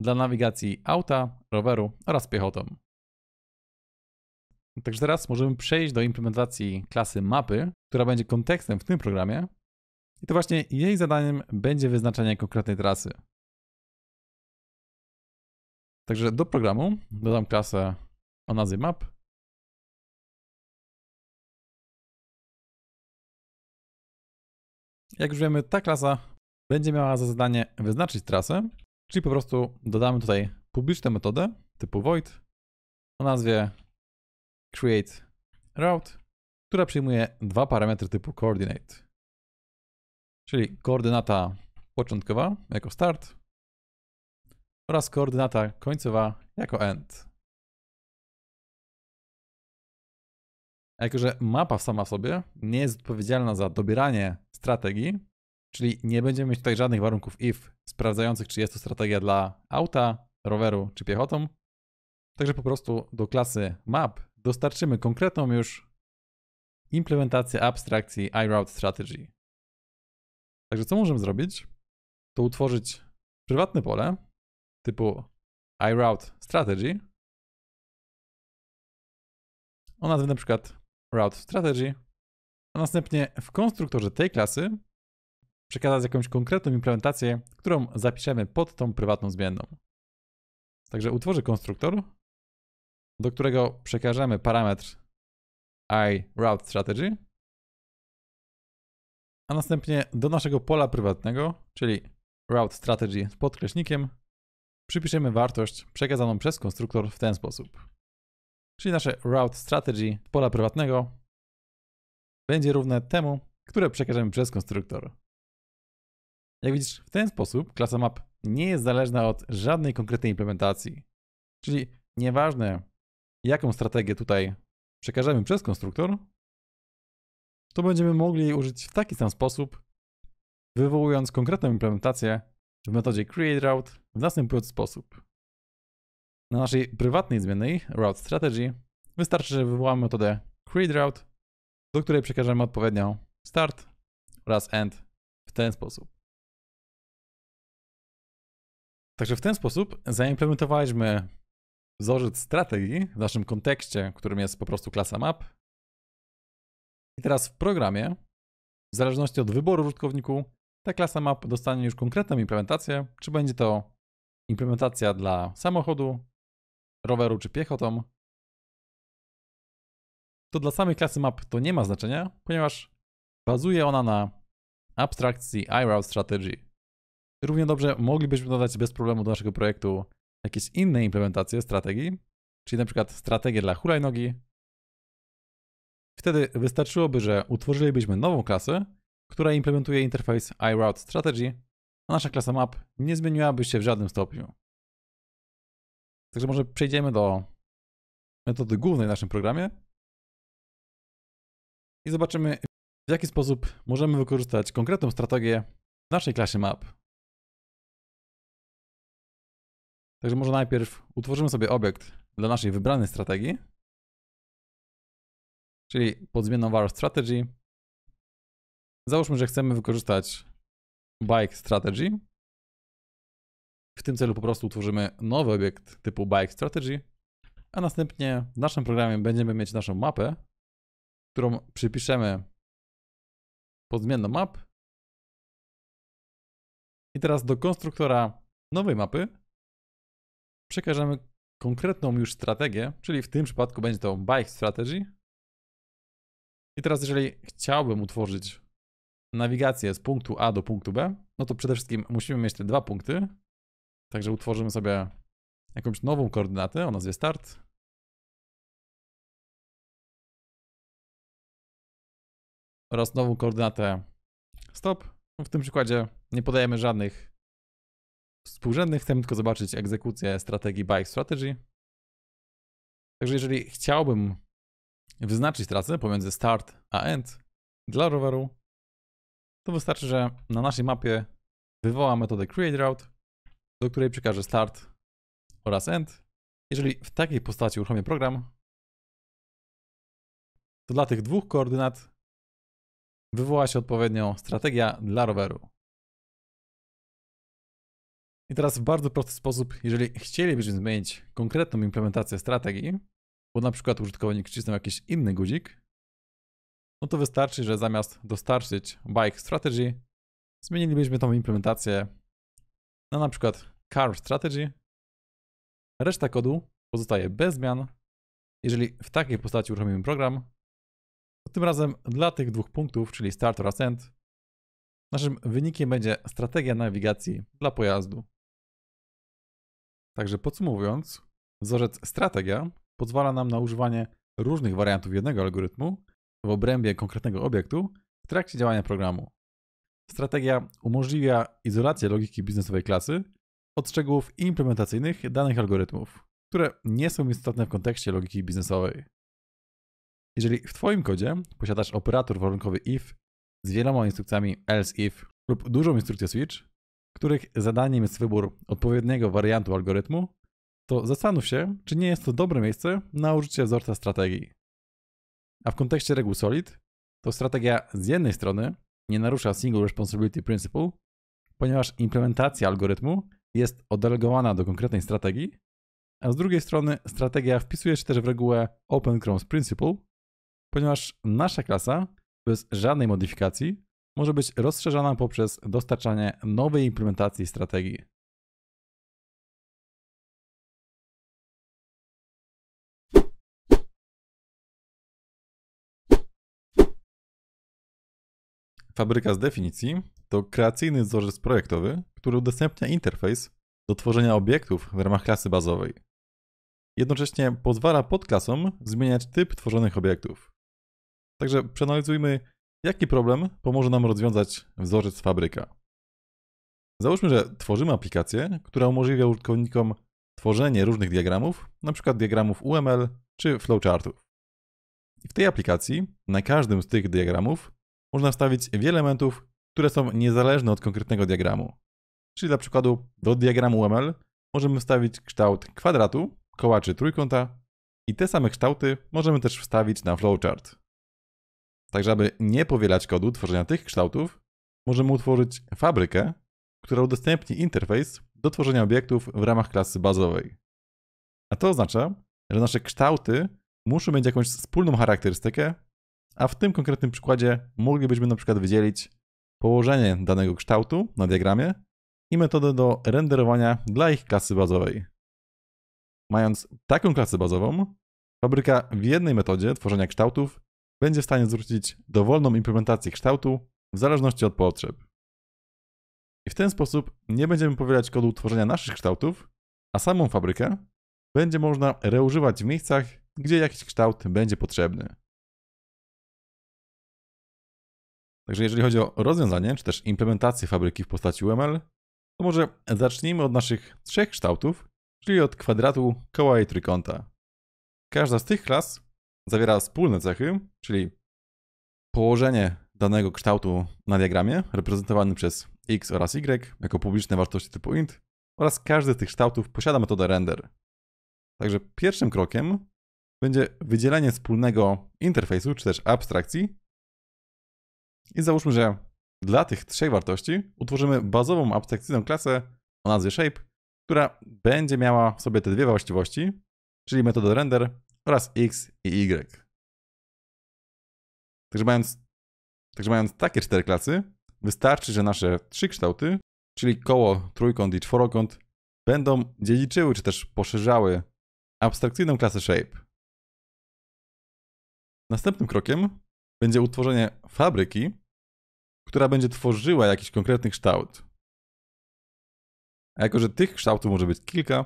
Speaker 1: dla nawigacji auta, roweru oraz piechotą. Także teraz możemy przejść do implementacji klasy mapy, która będzie kontekstem w tym programie. I to właśnie jej zadaniem
Speaker 2: będzie wyznaczenie konkretnej trasy. Także do programu dodam klasę o nazwie map. Jak już wiemy, ta klasa
Speaker 1: będzie miała za zadanie wyznaczyć trasę, Czyli po prostu dodamy tutaj publiczną metodę typu void o nazwie create route, która przyjmuje dwa parametry typu coordinate. Czyli koordynata
Speaker 2: początkowa jako start oraz koordynata końcowa jako end. jako, że
Speaker 1: mapa sama w sobie nie jest odpowiedzialna za dobieranie strategii, Czyli nie będziemy mieć tutaj żadnych warunków if sprawdzających, czy jest to strategia dla auta, roweru czy piechotą. Także po prostu do klasy map dostarczymy konkretną już implementację abstrakcji iRoute Strategy. Także co możemy zrobić?
Speaker 2: To utworzyć prywatne pole typu iRoute Strategy o nazwie na przykład Route Strategy, a następnie w konstruktorze tej klasy przekazać jakąś konkretną
Speaker 1: implementację, którą zapiszemy pod tą prywatną zmienną. Także utworzy konstruktor, do którego przekażemy parametr iRouteStrategy, a następnie do naszego pola prywatnego, czyli RouteStrategy z podkreśnikiem, przypiszemy wartość przekazaną przez konstruktor w ten sposób. Czyli nasze RouteStrategy pola prywatnego będzie równe temu, które przekażemy przez konstruktor. Jak widzisz, w ten sposób klasa map nie jest zależna od żadnej konkretnej implementacji. Czyli nieważne, jaką strategię tutaj przekażemy przez konstruktor, to będziemy mogli jej użyć w taki sam sposób, wywołując konkretną implementację w metodzie createRoute w następujący sposób. Na naszej prywatnej zmiennej routeStrategy wystarczy, że wywołamy metodę createRoute, do której przekażemy odpowiednią start oraz end w ten sposób.
Speaker 2: Także w ten sposób zaimplementowaliśmy wzorzec strategii w naszym kontekście, którym jest po prostu klasa map.
Speaker 1: I teraz w programie, w zależności od wyboru użytkowniku, ta klasa map dostanie już konkretną implementację, czy będzie to implementacja dla samochodu, roweru czy piechotą. To dla samej klasy map to nie ma znaczenia, ponieważ bazuje ona na abstrakcji iRoute Strategy. Równie dobrze moglibyśmy dodać bez problemu do naszego projektu jakieś inne implementacje strategii, czyli na przykład strategię dla hulajnogi. Wtedy wystarczyłoby, że utworzylibyśmy nową klasę, która implementuje interfejs iRoute Strategy,
Speaker 2: a nasza klasa map nie zmieniłaby się w żadnym stopniu. Także może przejdziemy do metody głównej w naszym programie i zobaczymy, w jaki sposób możemy wykorzystać konkretną strategię w naszej klasie map. Także może najpierw utworzymy sobie obiekt dla naszej wybranej strategii, czyli pod
Speaker 1: zmianą var strategy. Załóżmy, że chcemy wykorzystać bike strategy. W tym celu po prostu utworzymy nowy obiekt typu bike
Speaker 2: strategy, a następnie w naszym programie będziemy mieć naszą mapę, którą przypiszemy pod zmienną map. I teraz do konstruktora nowej mapy przekażemy
Speaker 1: konkretną już strategię, czyli w tym przypadku będzie to Bike Strategy. I teraz, jeżeli chciałbym utworzyć nawigację z punktu A do punktu B,
Speaker 2: no to przede wszystkim musimy mieć te dwa punkty. Także utworzymy sobie jakąś nową koordynatę o nazwie start. Oraz nową koordynatę stop. W tym przykładzie nie
Speaker 1: podajemy żadnych współrzędnych. Chcemy tylko zobaczyć egzekucję strategii Bike Strategy. Także jeżeli chciałbym wyznaczyć trasę pomiędzy start a end dla roweru, to wystarczy, że na naszej mapie wywoła metodę create route, do której przekażę start oraz end. Jeżeli w takiej postaci uruchomię program, to dla tych dwóch koordynat wywoła się odpowiednio strategia dla roweru. I teraz w bardzo prosty sposób, jeżeli chcielibyśmy zmienić konkretną implementację strategii, bo na przykład użytkownik wcisnął jakiś inny guzik, no to wystarczy, że zamiast dostarczyć bike strategy, zmienilibyśmy tą implementację na na przykład car strategy. Reszta kodu pozostaje bez zmian. Jeżeli w takiej postaci uruchomimy program, to tym razem dla tych dwóch punktów, czyli start oraz end, naszym wynikiem będzie strategia nawigacji dla pojazdu. Także podsumowując, wzorzec strategia pozwala nam na używanie różnych wariantów jednego algorytmu w obrębie konkretnego obiektu w trakcie działania programu. Strategia umożliwia izolację logiki biznesowej klasy od szczegółów implementacyjnych danych algorytmów, które nie są istotne w kontekście logiki biznesowej. Jeżeli w Twoim kodzie posiadasz operator warunkowy if z wieloma instrukcjami else if lub dużą instrukcję switch, których zadaniem jest wybór odpowiedniego wariantu algorytmu, to zastanów się, czy nie jest to dobre miejsce na użycie wzorca strategii. A w kontekście reguł SOLID, to strategia z jednej strony nie narusza Single Responsibility Principle, ponieważ implementacja algorytmu jest oddelegowana do konkretnej strategii, a z drugiej strony strategia wpisuje się też w regułę Open Chrome's Principle, ponieważ nasza klasa bez żadnej modyfikacji może być rozszerzana poprzez dostarczanie
Speaker 2: nowej implementacji strategii. Fabryka z definicji to kreacyjny wzorzec
Speaker 1: projektowy, który udostępnia interfejs do tworzenia obiektów w ramach klasy bazowej. Jednocześnie pozwala podklasom zmieniać typ tworzonych obiektów. Także przeanalizujmy Jaki problem pomoże nam rozwiązać wzorzec fabryka? Załóżmy, że tworzymy aplikację, która umożliwia użytkownikom tworzenie różnych diagramów, np. diagramów UML czy flowchartów. w tej aplikacji na każdym z tych diagramów można wstawić wiele elementów, które są niezależne od konkretnego diagramu. Czyli dla przykładu do diagramu UML możemy wstawić kształt kwadratu, koła czy trójkąta i te same kształty możemy też wstawić na flowchart. Tak, żeby nie powielać kodu tworzenia tych kształtów, możemy utworzyć fabrykę, która udostępni interfejs do tworzenia obiektów w ramach klasy bazowej. A to oznacza, że nasze kształty muszą mieć jakąś wspólną charakterystykę, a w tym konkretnym przykładzie moglibyśmy na przykład wydzielić położenie danego kształtu na diagramie i metodę do renderowania dla ich klasy bazowej. Mając taką klasę bazową, fabryka w jednej metodzie tworzenia kształtów będzie w stanie zwrócić dowolną implementację kształtu w zależności od potrzeb. I w ten sposób nie będziemy powielać kodu tworzenia naszych kształtów, a samą fabrykę będzie można reużywać w miejscach, gdzie jakiś kształt będzie potrzebny. Także jeżeli chodzi o rozwiązanie, czy też implementację fabryki w postaci UML, to może zacznijmy od naszych trzech kształtów, czyli od kwadratu, koła i trójkąta. Każda z tych klas zawiera wspólne cechy, czyli położenie danego kształtu na diagramie reprezentowany przez x oraz y jako publiczne wartości typu int oraz każdy z tych kształtów posiada metodę render. Także pierwszym krokiem będzie wydzielenie wspólnego interfejsu czy też abstrakcji i załóżmy, że dla tych trzech wartości utworzymy bazową abstrakcyjną klasę o nazwie shape, która będzie miała w sobie te dwie właściwości, czyli metodę render oraz X i Y. Także mając, także mając takie cztery klasy, wystarczy, że nasze trzy kształty, czyli koło, trójkąt i czworokąt, będą dziedziczyły czy też poszerzały abstrakcyjną klasę shape. Następnym krokiem będzie utworzenie fabryki, która będzie tworzyła jakiś konkretny kształt. A jako, że tych kształtów może być kilka,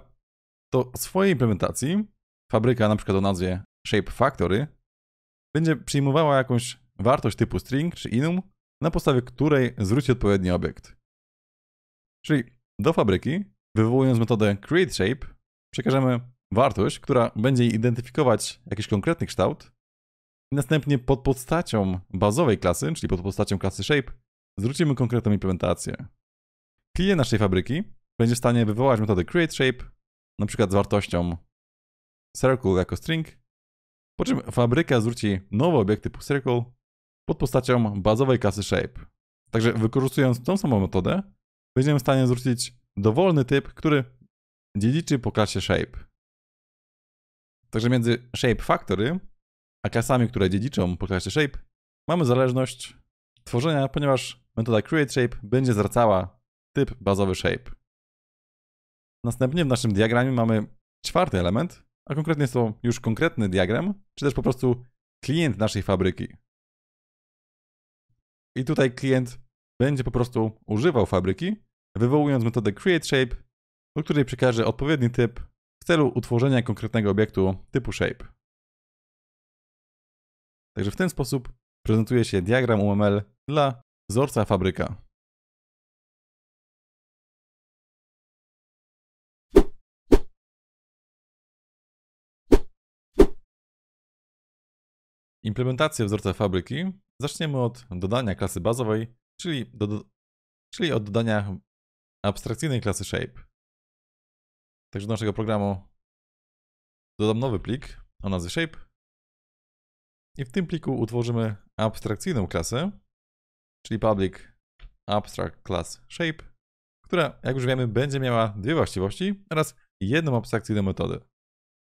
Speaker 1: to w swojej implementacji fabryka na przykład o nazwie Shape Factory będzie przyjmowała jakąś wartość typu string czy inum, na podstawie której zwróci odpowiedni obiekt. Czyli do fabryki, wywołując metodę create shape, przekażemy wartość, która będzie identyfikować jakiś konkretny kształt. I następnie pod postacią bazowej klasy, czyli pod postacią klasy shape, zwrócimy konkretną implementację. Klient naszej fabryki będzie w stanie wywołać metodę create shape, na przykład z wartością circle jako string, po czym fabryka zwróci nowe obiekty typu circle pod postacią bazowej klasy shape. Także wykorzystując tą samą metodę, będziemy w stanie zwrócić dowolny typ, który dziedziczy po klasie shape. Także między shape factory a klasami, które dziedziczą po klasie shape, mamy zależność tworzenia, ponieważ metoda create shape będzie zwracała typ bazowy shape. Następnie w naszym diagramie mamy czwarty element, a konkretnie jest to już konkretny diagram, czy też po prostu klient naszej fabryki. I tutaj klient będzie po prostu używał fabryki, wywołując metodę createShape, do której przekaże odpowiedni typ w celu utworzenia
Speaker 2: konkretnego obiektu typu shape. Także w ten sposób prezentuje się diagram UML dla wzorca fabryka. Implementację wzorca fabryki
Speaker 1: zaczniemy od dodania klasy bazowej, czyli, do, czyli od dodania
Speaker 2: abstrakcyjnej klasy shape. Także do naszego programu dodam nowy plik o nazwie shape i w tym pliku utworzymy
Speaker 1: abstrakcyjną klasę, czyli public abstract class shape, która, jak już wiemy, będzie miała dwie właściwości oraz jedną abstrakcyjną metodę.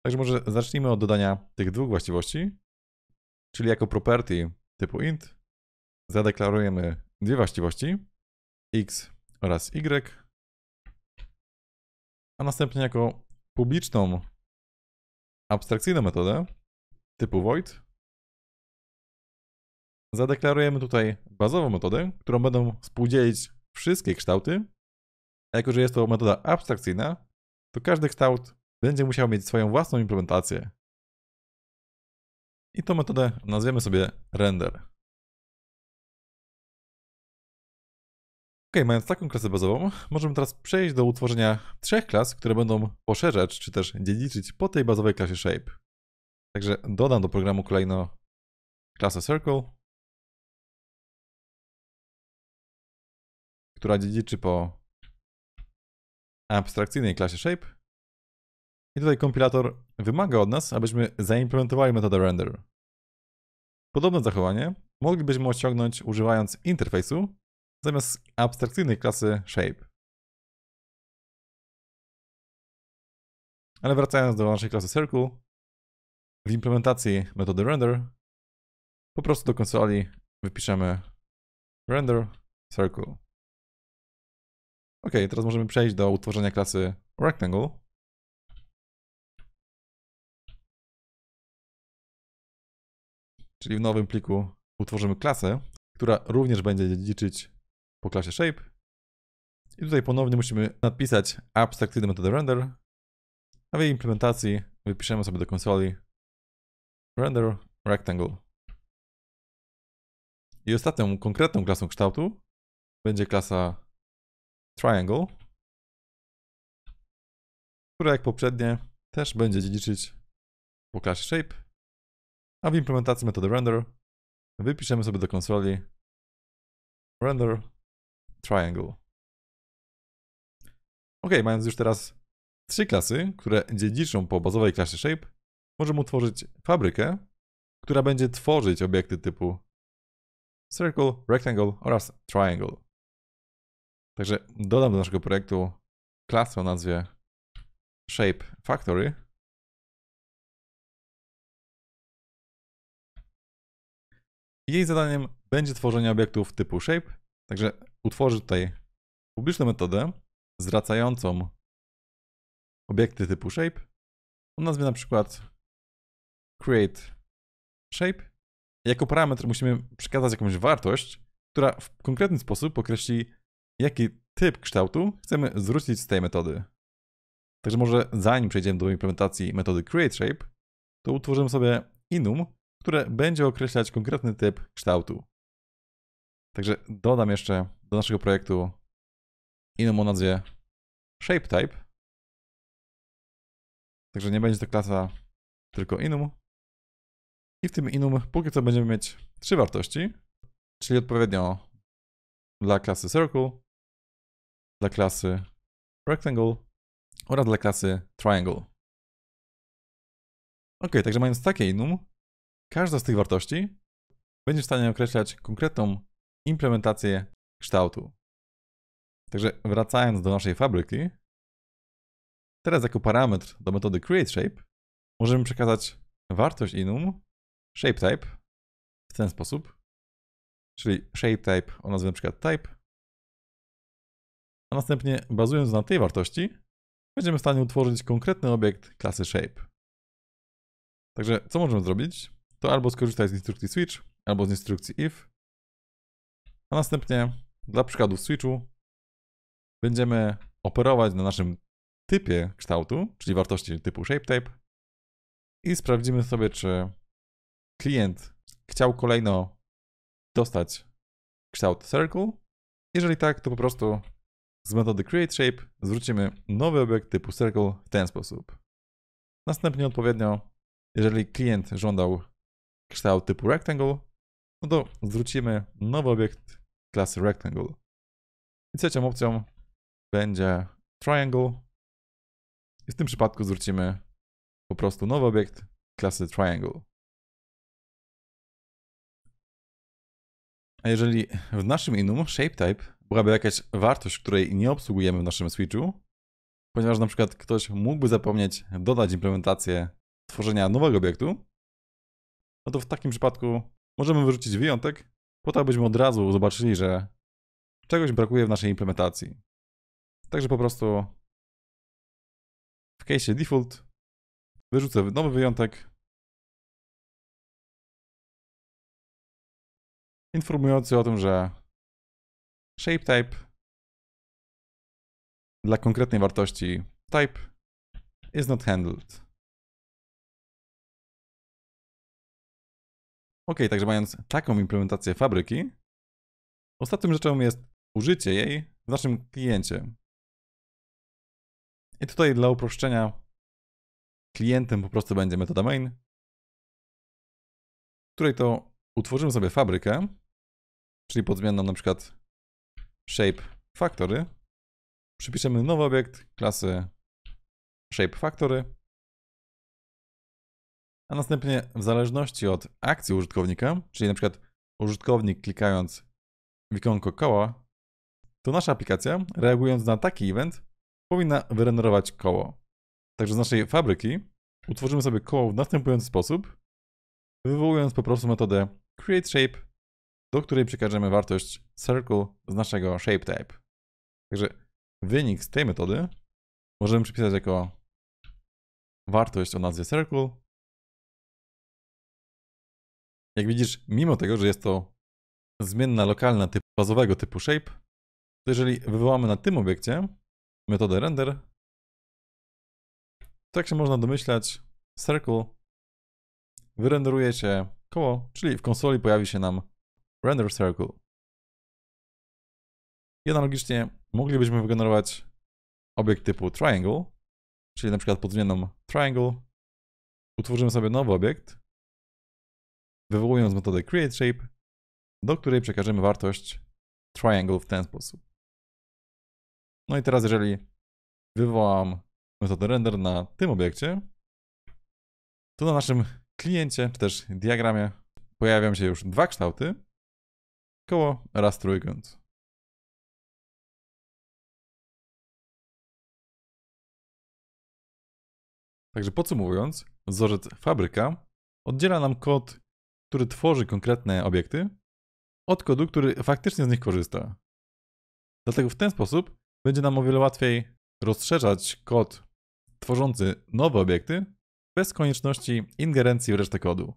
Speaker 1: Także może zacznijmy od dodania tych dwóch właściwości. Czyli jako property typu int zadeklarujemy dwie właściwości x oraz
Speaker 2: y, a następnie jako publiczną abstrakcyjną metodę typu void
Speaker 1: zadeklarujemy tutaj bazową metodę, którą będą współdzielić wszystkie kształty, a jako że jest to metoda abstrakcyjna, to każdy kształt będzie musiał mieć swoją
Speaker 2: własną implementację, i tą metodę nazwiemy sobie render. Ok, mając taką klasę bazową,
Speaker 1: możemy teraz przejść do utworzenia trzech klas, które będą poszerzać czy też dziedziczyć po tej
Speaker 2: bazowej klasie shape. Także dodam do programu kolejno klasę circle, która dziedziczy po abstrakcyjnej klasie shape i tutaj kompilator
Speaker 1: wymaga od nas, abyśmy zaimplementowali metodę render. Podobne zachowanie
Speaker 2: moglibyśmy osiągnąć używając interfejsu zamiast abstrakcyjnej klasy shape. Ale wracając do naszej klasy circle, w implementacji metody render po prostu do konsoli wypiszemy render circle. Ok, teraz możemy przejść do utworzenia klasy rectangle. Czyli w nowym pliku utworzymy klasę, która również będzie dziedziczyć po klasie shape.
Speaker 1: I tutaj ponownie musimy nadpisać abstrakcyjny metodę render, a w jej implementacji
Speaker 2: wypiszemy sobie do konsoli render rectangle. I ostatnią konkretną klasą kształtu będzie klasa triangle, która jak poprzednie też będzie dziedziczyć po klasie shape a w implementacji metody render wypiszemy sobie do konsoli render triangle.
Speaker 1: Ok, mając już teraz trzy klasy, które dziedziczą po bazowej klasie shape, możemy utworzyć fabrykę, która będzie tworzyć obiekty typu circle, rectangle oraz triangle. Także dodam
Speaker 2: do naszego projektu klasę o nazwie shape factory Jej zadaniem będzie tworzenie obiektów typu shape, także utworzy tutaj publiczną metodę zwracającą obiekty typu shape o nazwie na przykład create shape. Jako parametr musimy
Speaker 1: przekazać jakąś wartość, która w konkretny sposób określi, jaki typ kształtu chcemy zwrócić z tej metody. Także może zanim przejdziemy do implementacji metody createShape, to utworzymy sobie inum, które będzie określać konkretny typ
Speaker 2: kształtu. Także dodam jeszcze do naszego projektu inną o nazwie type. Także nie będzie to klasa, tylko inum. I w tym inum póki co będziemy mieć trzy wartości, czyli odpowiednio dla klasy Circle, dla klasy Rectangle oraz dla klasy Triangle. Ok, także mając takie inum, Każda z tych wartości będzie w
Speaker 1: stanie określać konkretną implementację kształtu. Także wracając do naszej fabryki, teraz jako parametr do metody createShape
Speaker 2: możemy przekazać wartość inum shapeType w ten sposób, czyli shapeType o nazwie np. Na type,
Speaker 1: a następnie bazując na tej wartości będziemy w stanie utworzyć konkretny obiekt klasy shape.
Speaker 2: Także co możemy zrobić? to albo skorzystaj z instrukcji switch, albo z instrukcji if. A następnie dla przykładu w switchu
Speaker 1: będziemy operować na naszym typie kształtu, czyli wartości typu shape-type i sprawdzimy sobie, czy klient chciał kolejno dostać kształt circle. Jeżeli tak, to po prostu z metody create shape zwrócimy nowy obiekt typu circle w ten sposób. Następnie odpowiednio, jeżeli klient żądał kształt typu rectangle, no to zwrócimy nowy obiekt klasy rectangle. I trzecią opcją
Speaker 2: będzie triangle. I w tym przypadku zwrócimy po prostu nowy obiekt klasy triangle.
Speaker 1: A jeżeli w naszym inum shapetype byłaby jakaś wartość, której nie obsługujemy w naszym switchu, ponieważ na przykład ktoś mógłby zapomnieć dodać implementację tworzenia nowego obiektu, no to w takim przypadku możemy wyrzucić
Speaker 2: wyjątek, po to abyśmy od razu zobaczyli, że czegoś brakuje w naszej implementacji. Także po prostu w case default wyrzucę nowy wyjątek informujący o tym, że shapetype dla konkretnej wartości type is not handled. Ok, także mając taką implementację fabryki, ostatnią rzeczą jest użycie jej w naszym kliencie. I tutaj dla uproszczenia klientem po prostu będzie metoda main, w której to utworzymy sobie fabrykę, czyli pod zmianą na przykład shape factory, przypiszemy nowy obiekt klasy shape factory
Speaker 1: a następnie w zależności od akcji użytkownika, czyli na przykład użytkownik klikając w ikonko koła, to nasza aplikacja, reagując na taki event, powinna wyrenderować koło. Także z naszej fabryki utworzymy sobie koło w następujący sposób, wywołując po prostu metodę createShape, do której przekażemy wartość circle z naszego shape type. Także
Speaker 2: wynik z tej metody możemy przypisać jako wartość o nazwie circle jak widzisz, mimo tego, że jest to zmienna lokalna typ, bazowego typu shape, to jeżeli wywołamy na tym
Speaker 1: obiekcie metodę render, to jak się można domyślać, circle wyrenderuje się koło, czyli w konsoli pojawi się nam
Speaker 2: render circle. I analogicznie moglibyśmy wygenerować obiekt typu triangle, czyli na przykład pod zmienną triangle utworzymy sobie nowy obiekt, wywołując metodę createShape, do której przekażemy wartość triangle w ten sposób.
Speaker 1: No i teraz jeżeli wywołam metodę render na tym obiekcie,
Speaker 2: to na naszym kliencie, czy też diagramie pojawią się już dwa kształty koło oraz trójkąt. Także podsumowując, wzorzec fabryka oddziela nam kod który tworzy konkretne obiekty,
Speaker 1: od kodu, który faktycznie z nich korzysta. Dlatego w ten sposób będzie nam o wiele łatwiej rozszerzać kod tworzący nowe obiekty bez konieczności ingerencji w resztę kodu.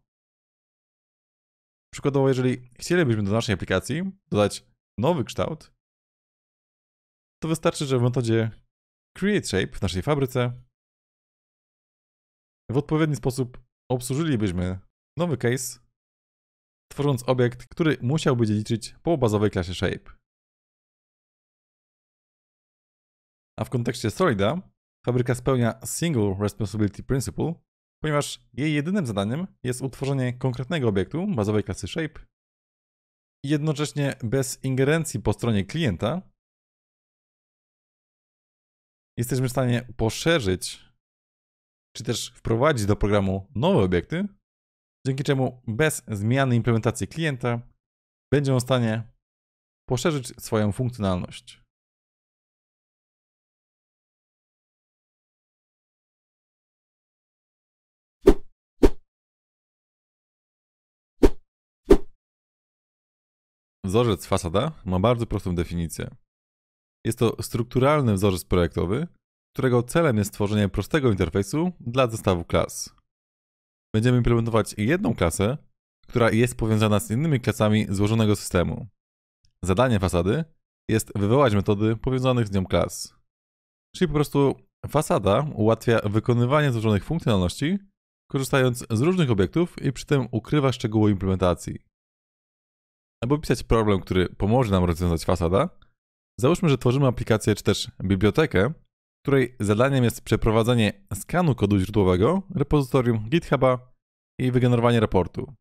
Speaker 1: Przykładowo, jeżeli
Speaker 2: chcielibyśmy do naszej aplikacji dodać nowy kształt, to wystarczy, że w metodzie createShape w naszej fabryce w
Speaker 1: odpowiedni sposób obsłużylibyśmy nowy case tworząc obiekt, który musiałby dziedziczyć po bazowej klasie shape. A w kontekście Solida, fabryka spełnia Single Responsibility Principle, ponieważ jej jedynym zadaniem jest utworzenie konkretnego obiektu bazowej klasy shape
Speaker 2: i jednocześnie bez ingerencji po stronie klienta jesteśmy w stanie poszerzyć czy też wprowadzić
Speaker 1: do programu nowe obiekty, dzięki czemu bez zmiany implementacji klienta
Speaker 2: będzie on w stanie poszerzyć swoją funkcjonalność. Wzorzec fasada ma bardzo prostą definicję. Jest to
Speaker 1: strukturalny wzorzec projektowy, którego celem jest stworzenie prostego interfejsu dla zestawu klas będziemy implementować jedną klasę, która jest powiązana z innymi klasami złożonego systemu. Zadanie fasady jest wywołać metody powiązanych z nią klas. Czyli po prostu fasada ułatwia wykonywanie złożonych funkcjonalności, korzystając z różnych obiektów i przy tym ukrywa szczegóły implementacji. Aby opisać problem, który pomoże nam rozwiązać fasada, załóżmy, że tworzymy aplikację czy też bibliotekę, której zadaniem jest przeprowadzenie skanu kodu źródłowego, repozytorium GitHuba i wygenerowanie raportu.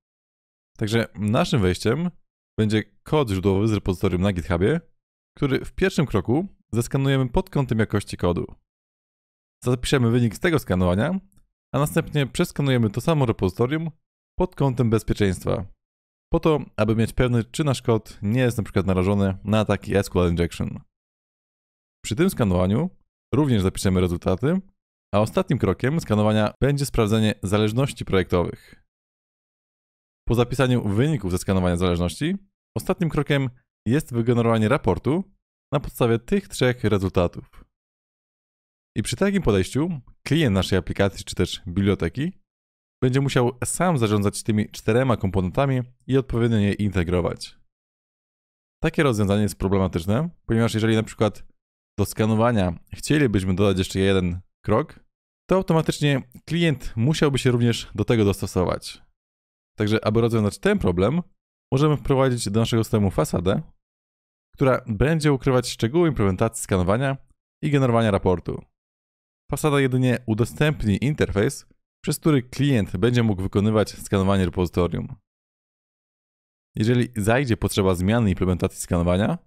Speaker 1: Także naszym wejściem będzie kod źródłowy z repozytorium na GitHubie, który w pierwszym kroku zeskanujemy pod kątem jakości kodu. Zapiszemy wynik z tego skanowania, a następnie przeskanujemy to samo repozytorium pod kątem bezpieczeństwa, po to, aby mieć pewność, czy nasz kod nie jest np. Na narażony na ataki SQL Injection. Przy tym skanowaniu Również zapiszemy rezultaty. A ostatnim krokiem skanowania będzie sprawdzenie zależności projektowych. Po zapisaniu wyników ze skanowania zależności, ostatnim krokiem jest wygenerowanie raportu na podstawie tych trzech rezultatów. I przy takim podejściu klient naszej aplikacji czy też biblioteki będzie musiał sam zarządzać tymi czterema komponentami i odpowiednio je integrować. Takie rozwiązanie jest problematyczne, ponieważ jeżeli na przykład do skanowania chcielibyśmy dodać jeszcze jeden krok, to automatycznie klient musiałby się również do tego dostosować. Także, aby rozwiązać ten problem, możemy wprowadzić do naszego systemu fasadę, która będzie ukrywać szczegóły implementacji skanowania i generowania raportu. Fasada jedynie udostępni interfejs, przez który klient będzie mógł wykonywać skanowanie repozytorium. Jeżeli zajdzie potrzeba zmiany implementacji skanowania,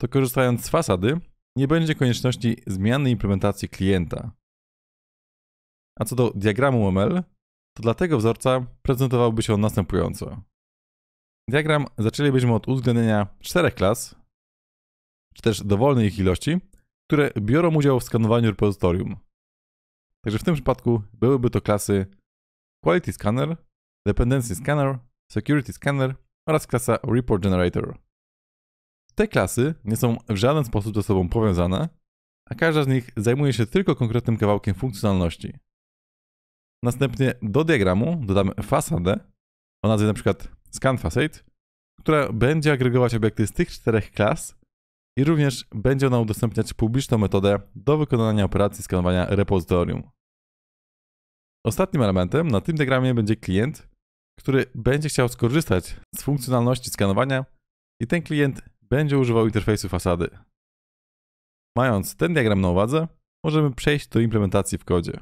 Speaker 1: to korzystając z fasady nie będzie konieczności zmiany implementacji klienta. A co do diagramu OML, to dla tego wzorca prezentowałby się on następująco. Diagram zaczęlibyśmy od uwzględnienia czterech klas, czy też dowolnej ich ilości, które biorą udział w skanowaniu repozytorium. Także w tym przypadku byłyby to klasy Quality Scanner, Dependency Scanner, Security Scanner oraz klasa Report Generator. Te klasy nie są w żaden sposób ze sobą powiązane, a każda z nich zajmuje się tylko konkretnym kawałkiem funkcjonalności. Następnie do diagramu dodamy fasadę o nazwie np. scanfacade, która będzie agregować obiekty z tych czterech klas i również będzie ona udostępniać publiczną metodę do wykonania operacji skanowania repozytorium. Ostatnim elementem na tym diagramie będzie klient, który będzie chciał skorzystać z funkcjonalności skanowania i ten klient będzie używał interfejsu fasady. Mając
Speaker 2: ten diagram na uwadze, możemy przejść do implementacji w kodzie.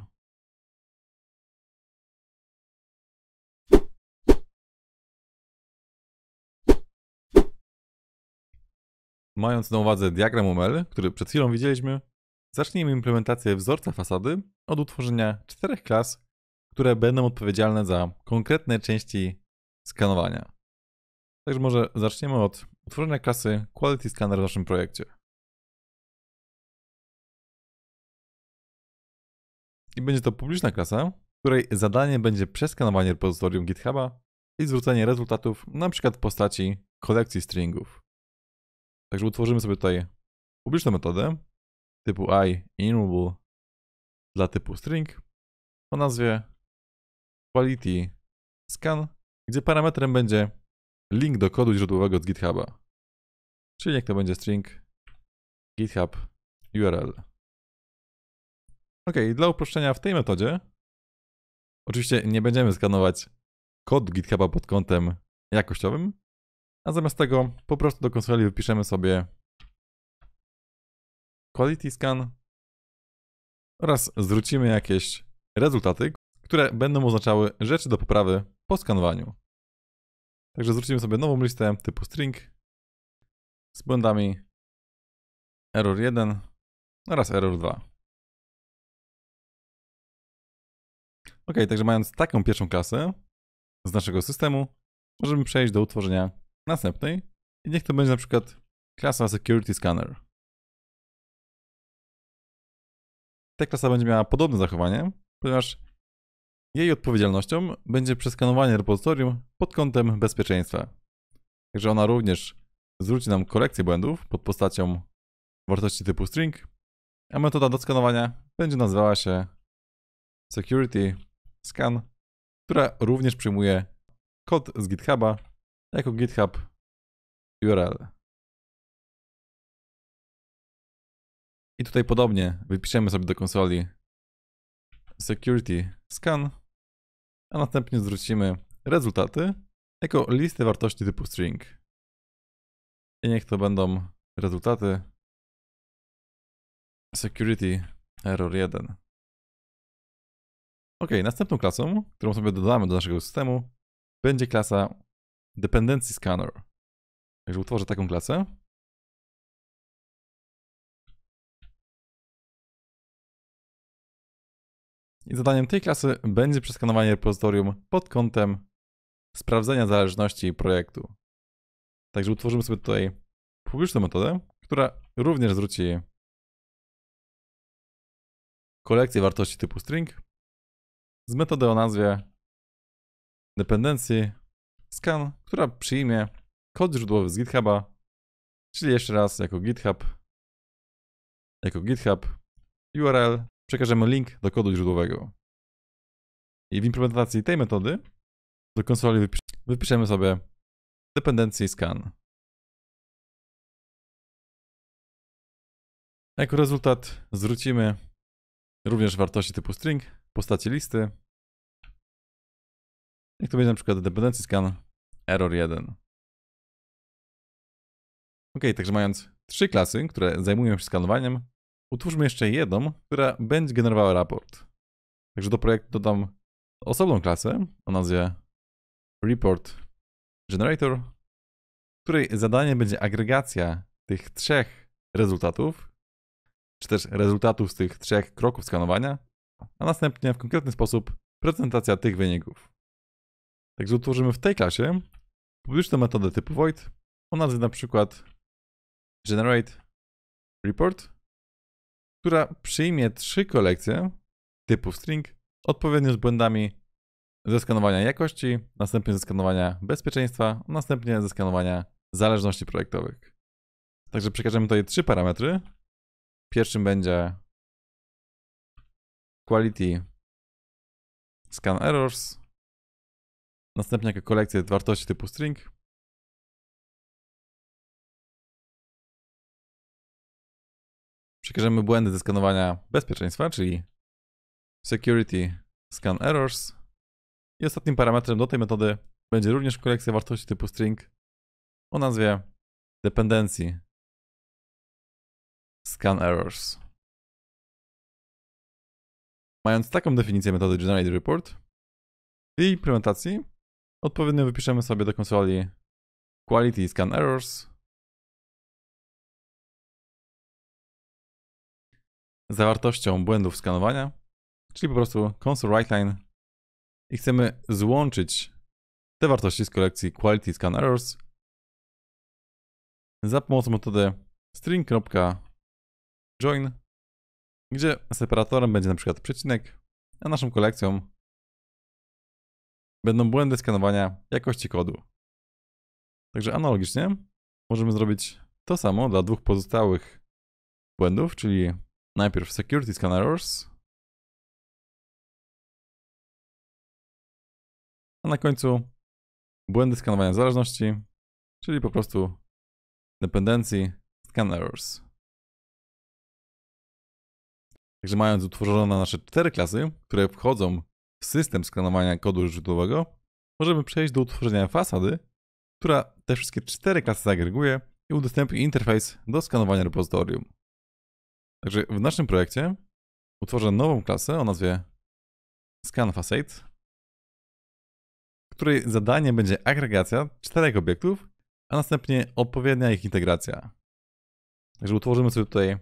Speaker 2: Mając na uwadze diagram UML, który przed chwilą widzieliśmy,
Speaker 1: zacznijmy implementację wzorca fasady od utworzenia czterech klas, które będą odpowiedzialne za konkretne części skanowania. Także może
Speaker 2: zaczniemy od Utworzenia klasy Quality Scanner w naszym projekcie. I będzie to publiczna klasa, której zadanie
Speaker 1: będzie przeskanowanie repozytorium GitHuba i zwrócenie rezultatów np. w postaci
Speaker 2: kolekcji stringów. Także utworzymy sobie tutaj publiczną metodę typu i enumerable dla typu string o nazwie
Speaker 1: quality scan, gdzie parametrem będzie link do kodu źródłowego
Speaker 2: z GitHuba. Czyli jak to będzie string github URL. Ok, dla uproszczenia w tej metodzie
Speaker 1: oczywiście nie będziemy skanować kodu GitHuba pod kątem jakościowym, a zamiast tego po prostu do konsoli wypiszemy sobie quality scan oraz zwrócimy jakieś rezultaty, które będą oznaczały rzeczy do poprawy po skanowaniu. Także zwrócimy sobie nową listę typu
Speaker 2: string z błędami error 1 oraz error 2. Ok, także mając taką pierwszą klasę z naszego systemu, możemy przejść do utworzenia następnej i niech to będzie na przykład klasa Security Scanner. Ta klasa będzie miała podobne zachowanie, ponieważ jej
Speaker 1: odpowiedzialnością będzie przeskanowanie repozytorium pod kątem bezpieczeństwa. Także ona również zwróci nam kolekcję błędów pod postacią wartości typu string, a metoda do skanowania będzie nazywała się security scan,
Speaker 2: która również przyjmuje kod z GitHuba jako GitHub URL. I tutaj podobnie wypiszemy sobie do konsoli security scan a następnie zwrócimy rezultaty jako listę wartości typu string. I niech to będą rezultaty security error 1. Ok, następną klasą, którą sobie dodamy do naszego systemu, będzie klasa dependency scanner. Także utworzę taką klasę. I zadaniem tej klasy będzie przeskanowanie repozytorium pod kątem sprawdzenia zależności projektu. Także utworzymy sobie tutaj publiczną metodę, która również zwróci kolekcję wartości typu string z metodą o nazwie dependencji scan, która przyjmie kod
Speaker 1: źródłowy z GitHuba, czyli jeszcze raz jako GitHub, jako GitHub URL przekażemy link do kodu źródłowego. I w
Speaker 2: implementacji tej metody do konsoli wypiszemy sobie dependencji scan. Jako rezultat zwrócimy również wartości typu string w postaci listy. Jak to będzie na przykład dependencji scan error 1. Ok, także mając trzy klasy, które zajmują się skanowaniem,
Speaker 1: Utwórzmy jeszcze jedną, która będzie generowała raport. Także do projektu dodam osobną klasę o nazwie Report Generator, której zadanie będzie agregacja tych trzech rezultatów, czy też rezultatów z tych trzech kroków skanowania, a następnie w konkretny sposób prezentacja
Speaker 2: tych wyników. Także utworzymy w tej klasie publiczną metodę typu void o nazwie na przykład generate report
Speaker 1: która przyjmie trzy kolekcje typu string, odpowiednio z błędami zeskanowania jakości, następnie zeskanowania bezpieczeństwa, następnie zeskanowania
Speaker 2: zależności projektowych. Także przekażemy tutaj trzy parametry. Pierwszym będzie quality scan errors, następnie jako kolekcję wartości typu string, Przekażemy błędy do skanowania bezpieczeństwa, czyli security scan errors.
Speaker 1: I ostatnim parametrem do tej metody będzie również kolekcja wartości typu string o
Speaker 2: nazwie dependencji scan errors. Mając taką definicję metody generate report i implementacji, odpowiednio wypiszemy sobie do konsoli quality scan errors zawartością błędów skanowania, czyli po prostu console line
Speaker 1: i chcemy złączyć te wartości z kolekcji quality scan errors
Speaker 2: za pomocą metody string.join, gdzie separatorem będzie na przykład przecinek, a naszą kolekcją
Speaker 1: będą błędy skanowania jakości kodu. Także analogicznie
Speaker 2: możemy zrobić to samo dla dwóch pozostałych błędów, czyli Najpierw Security Scanners. A na końcu błędy skanowania zależności, czyli po prostu dependencji scan errors.
Speaker 1: Także mając utworzone nasze cztery klasy, które wchodzą w system skanowania kodu źródłowego, możemy przejść do utworzenia fasady, która te wszystkie cztery klasy zagreguje i udostępni interfejs do skanowania repozytorium. Także w naszym projekcie utworzę nową klasę o nazwie ScanFacade, której zadanie będzie agregacja czterech obiektów, a następnie odpowiednia ich integracja. Także utworzymy sobie tutaj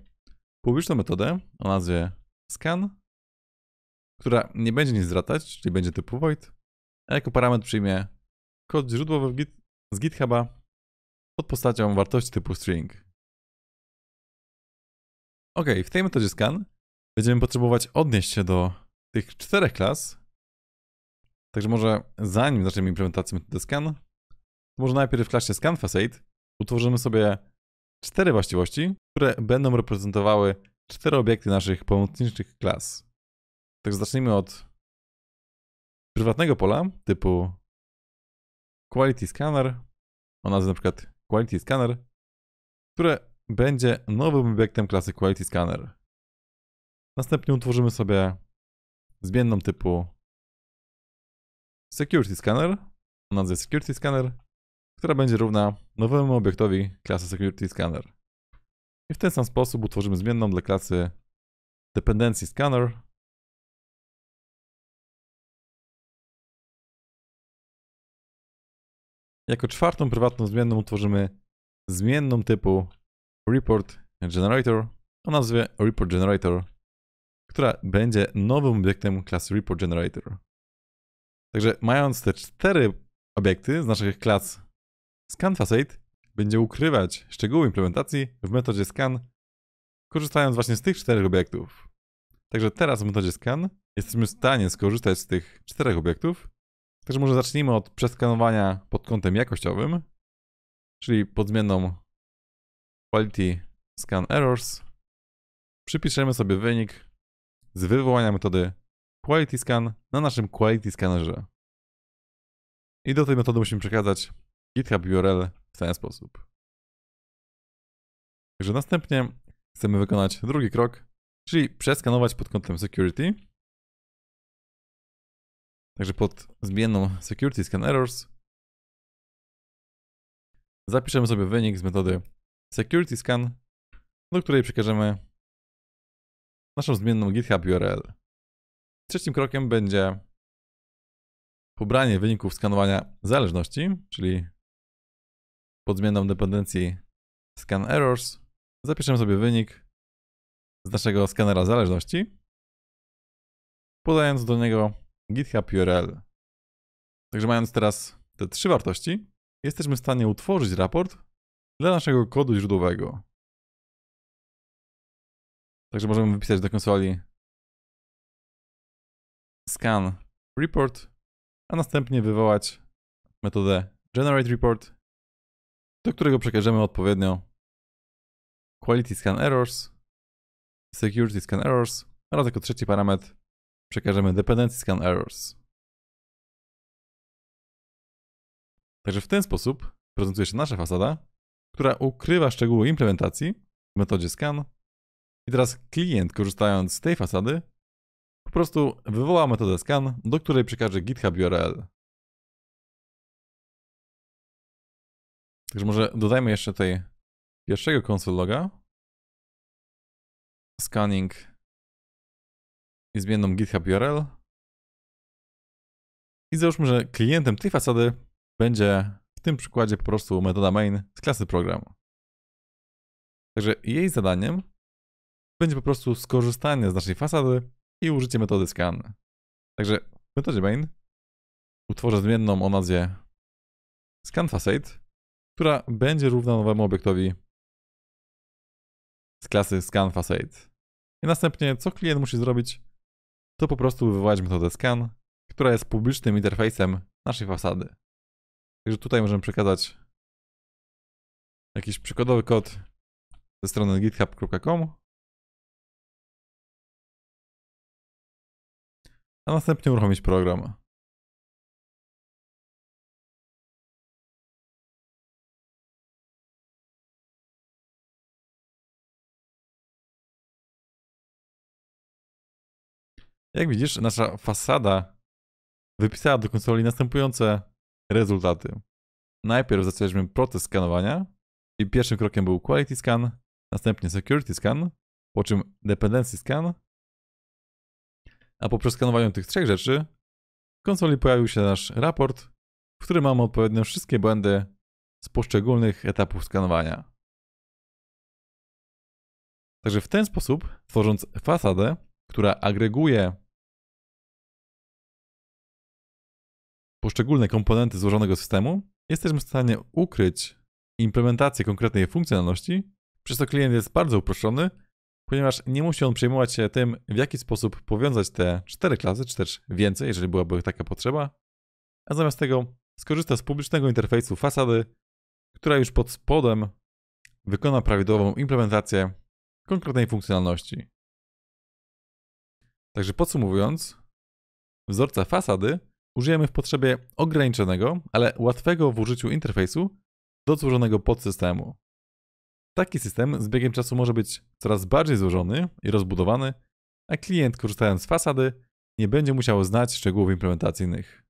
Speaker 1: publiczną metodę o nazwie scan, która nie będzie nic zwracać, czyli będzie typu
Speaker 2: void, a jako parametr przyjmie kod źródłowy z GitHuba pod postacią wartości typu string. Ok, w tej metodzie scan będziemy potrzebować odnieść się do tych czterech klas.
Speaker 1: Także może zanim zaczniemy implementację metody scan, to może najpierw w klasie scanFacade utworzymy sobie cztery właściwości, które będą reprezentowały cztery obiekty naszych pomocniczych klas. Także zacznijmy od prywatnego pola typu quality scanner o nazwie na przykład quality scanner, które będzie nowym obiektem klasy Quality Scanner.
Speaker 2: Następnie utworzymy sobie zmienną typu Security Scanner, o nazwie Security Scanner, która będzie równa nowemu obiektowi klasy Security Scanner. I w ten sam sposób utworzymy zmienną dla klasy Dependency Scanner, Jako czwartą prywatną zmienną utworzymy zmienną typu Report Generator o nazwie Report
Speaker 1: Generator, która będzie nowym obiektem klasy Report Generator. Także mając te cztery obiekty z naszych klas ScanFacade będzie ukrywać szczegóły implementacji w metodzie scan, korzystając właśnie z tych czterech obiektów. Także teraz w metodzie scan jesteśmy w stanie skorzystać z tych czterech obiektów. Także może zacznijmy od przeskanowania pod kątem jakościowym, czyli pod zmienną quality scan errors, przypiszemy sobie wynik z wywołania metody quality scan na naszym quality scannerze.
Speaker 2: I do tej metody musimy przekazać GitHub URL w ten sposób. Także następnie chcemy wykonać drugi krok, czyli przeskanować pod kątem security. Także pod zmienną security scan errors zapiszemy
Speaker 1: sobie wynik z metody security scan, do której przekażemy
Speaker 2: naszą zmienną GitHub URL. Trzecim krokiem będzie pobranie wyników skanowania zależności, czyli pod zmianą
Speaker 1: dependencji scan errors zapiszemy sobie wynik z naszego skanera zależności, podając do niego GitHub URL.
Speaker 2: Także mając teraz te trzy wartości, jesteśmy w stanie utworzyć raport, dla naszego kodu źródłowego. Także możemy wypisać do konsoli scan report, a następnie wywołać metodę generate report, do którego przekażemy odpowiednio quality scan errors,
Speaker 1: security scan errors oraz jako trzeci parametr przekażemy dependency scan errors.
Speaker 2: Także w ten sposób prezentuje się nasza fasada, która ukrywa szczegóły implementacji w metodzie scan. I teraz klient, korzystając z tej fasady, po prostu wywoła metodę scan, do której przekaże GitHub URL. Także może dodajmy jeszcze tutaj pierwszego console loga. Scanning i zmienną GitHub URL.
Speaker 1: I załóżmy, że klientem tej fasady będzie w tym przykładzie po prostu metoda main z klasy program. Także jej zadaniem będzie po prostu skorzystanie z naszej fasady i użycie metody scan. Także w metodzie main
Speaker 2: utworzę zmienną o nazwie scanFacade, która będzie równa nowemu obiektowi z klasy scanFacade.
Speaker 1: I następnie, co klient musi zrobić, to po prostu wywołać metodę scan, która jest publicznym
Speaker 2: interfejsem naszej fasady. Także tutaj możemy przekazać jakiś przykładowy kod ze strony github.com. A następnie uruchomić program. Jak widzisz, nasza fasada
Speaker 1: wypisała do konsoli następujące rezultaty. Najpierw zaczęliśmy proces skanowania i pierwszym krokiem był quality scan, następnie security scan, po czym dependency scan, a po przeskanowaniu tych trzech rzeczy w konsoli pojawił się nasz raport, w którym mamy odpowiednio wszystkie błędy z poszczególnych
Speaker 2: etapów skanowania. Także w ten sposób, tworząc fasadę, która agreguje poszczególne komponenty złożonego systemu, jesteśmy w stanie ukryć
Speaker 1: implementację konkretnej funkcjonalności, przez co klient jest bardzo uproszczony, ponieważ nie musi on przejmować się tym, w jaki sposób powiązać te cztery klasy, czy też więcej, jeżeli byłaby taka potrzeba, a zamiast tego skorzysta z publicznego interfejsu fasady, która już pod spodem wykona prawidłową implementację konkretnej funkcjonalności. Także podsumowując, wzorca fasady użyjemy w potrzebie ograniczonego, ale łatwego w użyciu interfejsu do złożonego podsystemu. Taki system z biegiem czasu może być coraz bardziej złożony i
Speaker 2: rozbudowany, a klient korzystając z fasady nie będzie musiał znać szczegółów implementacyjnych.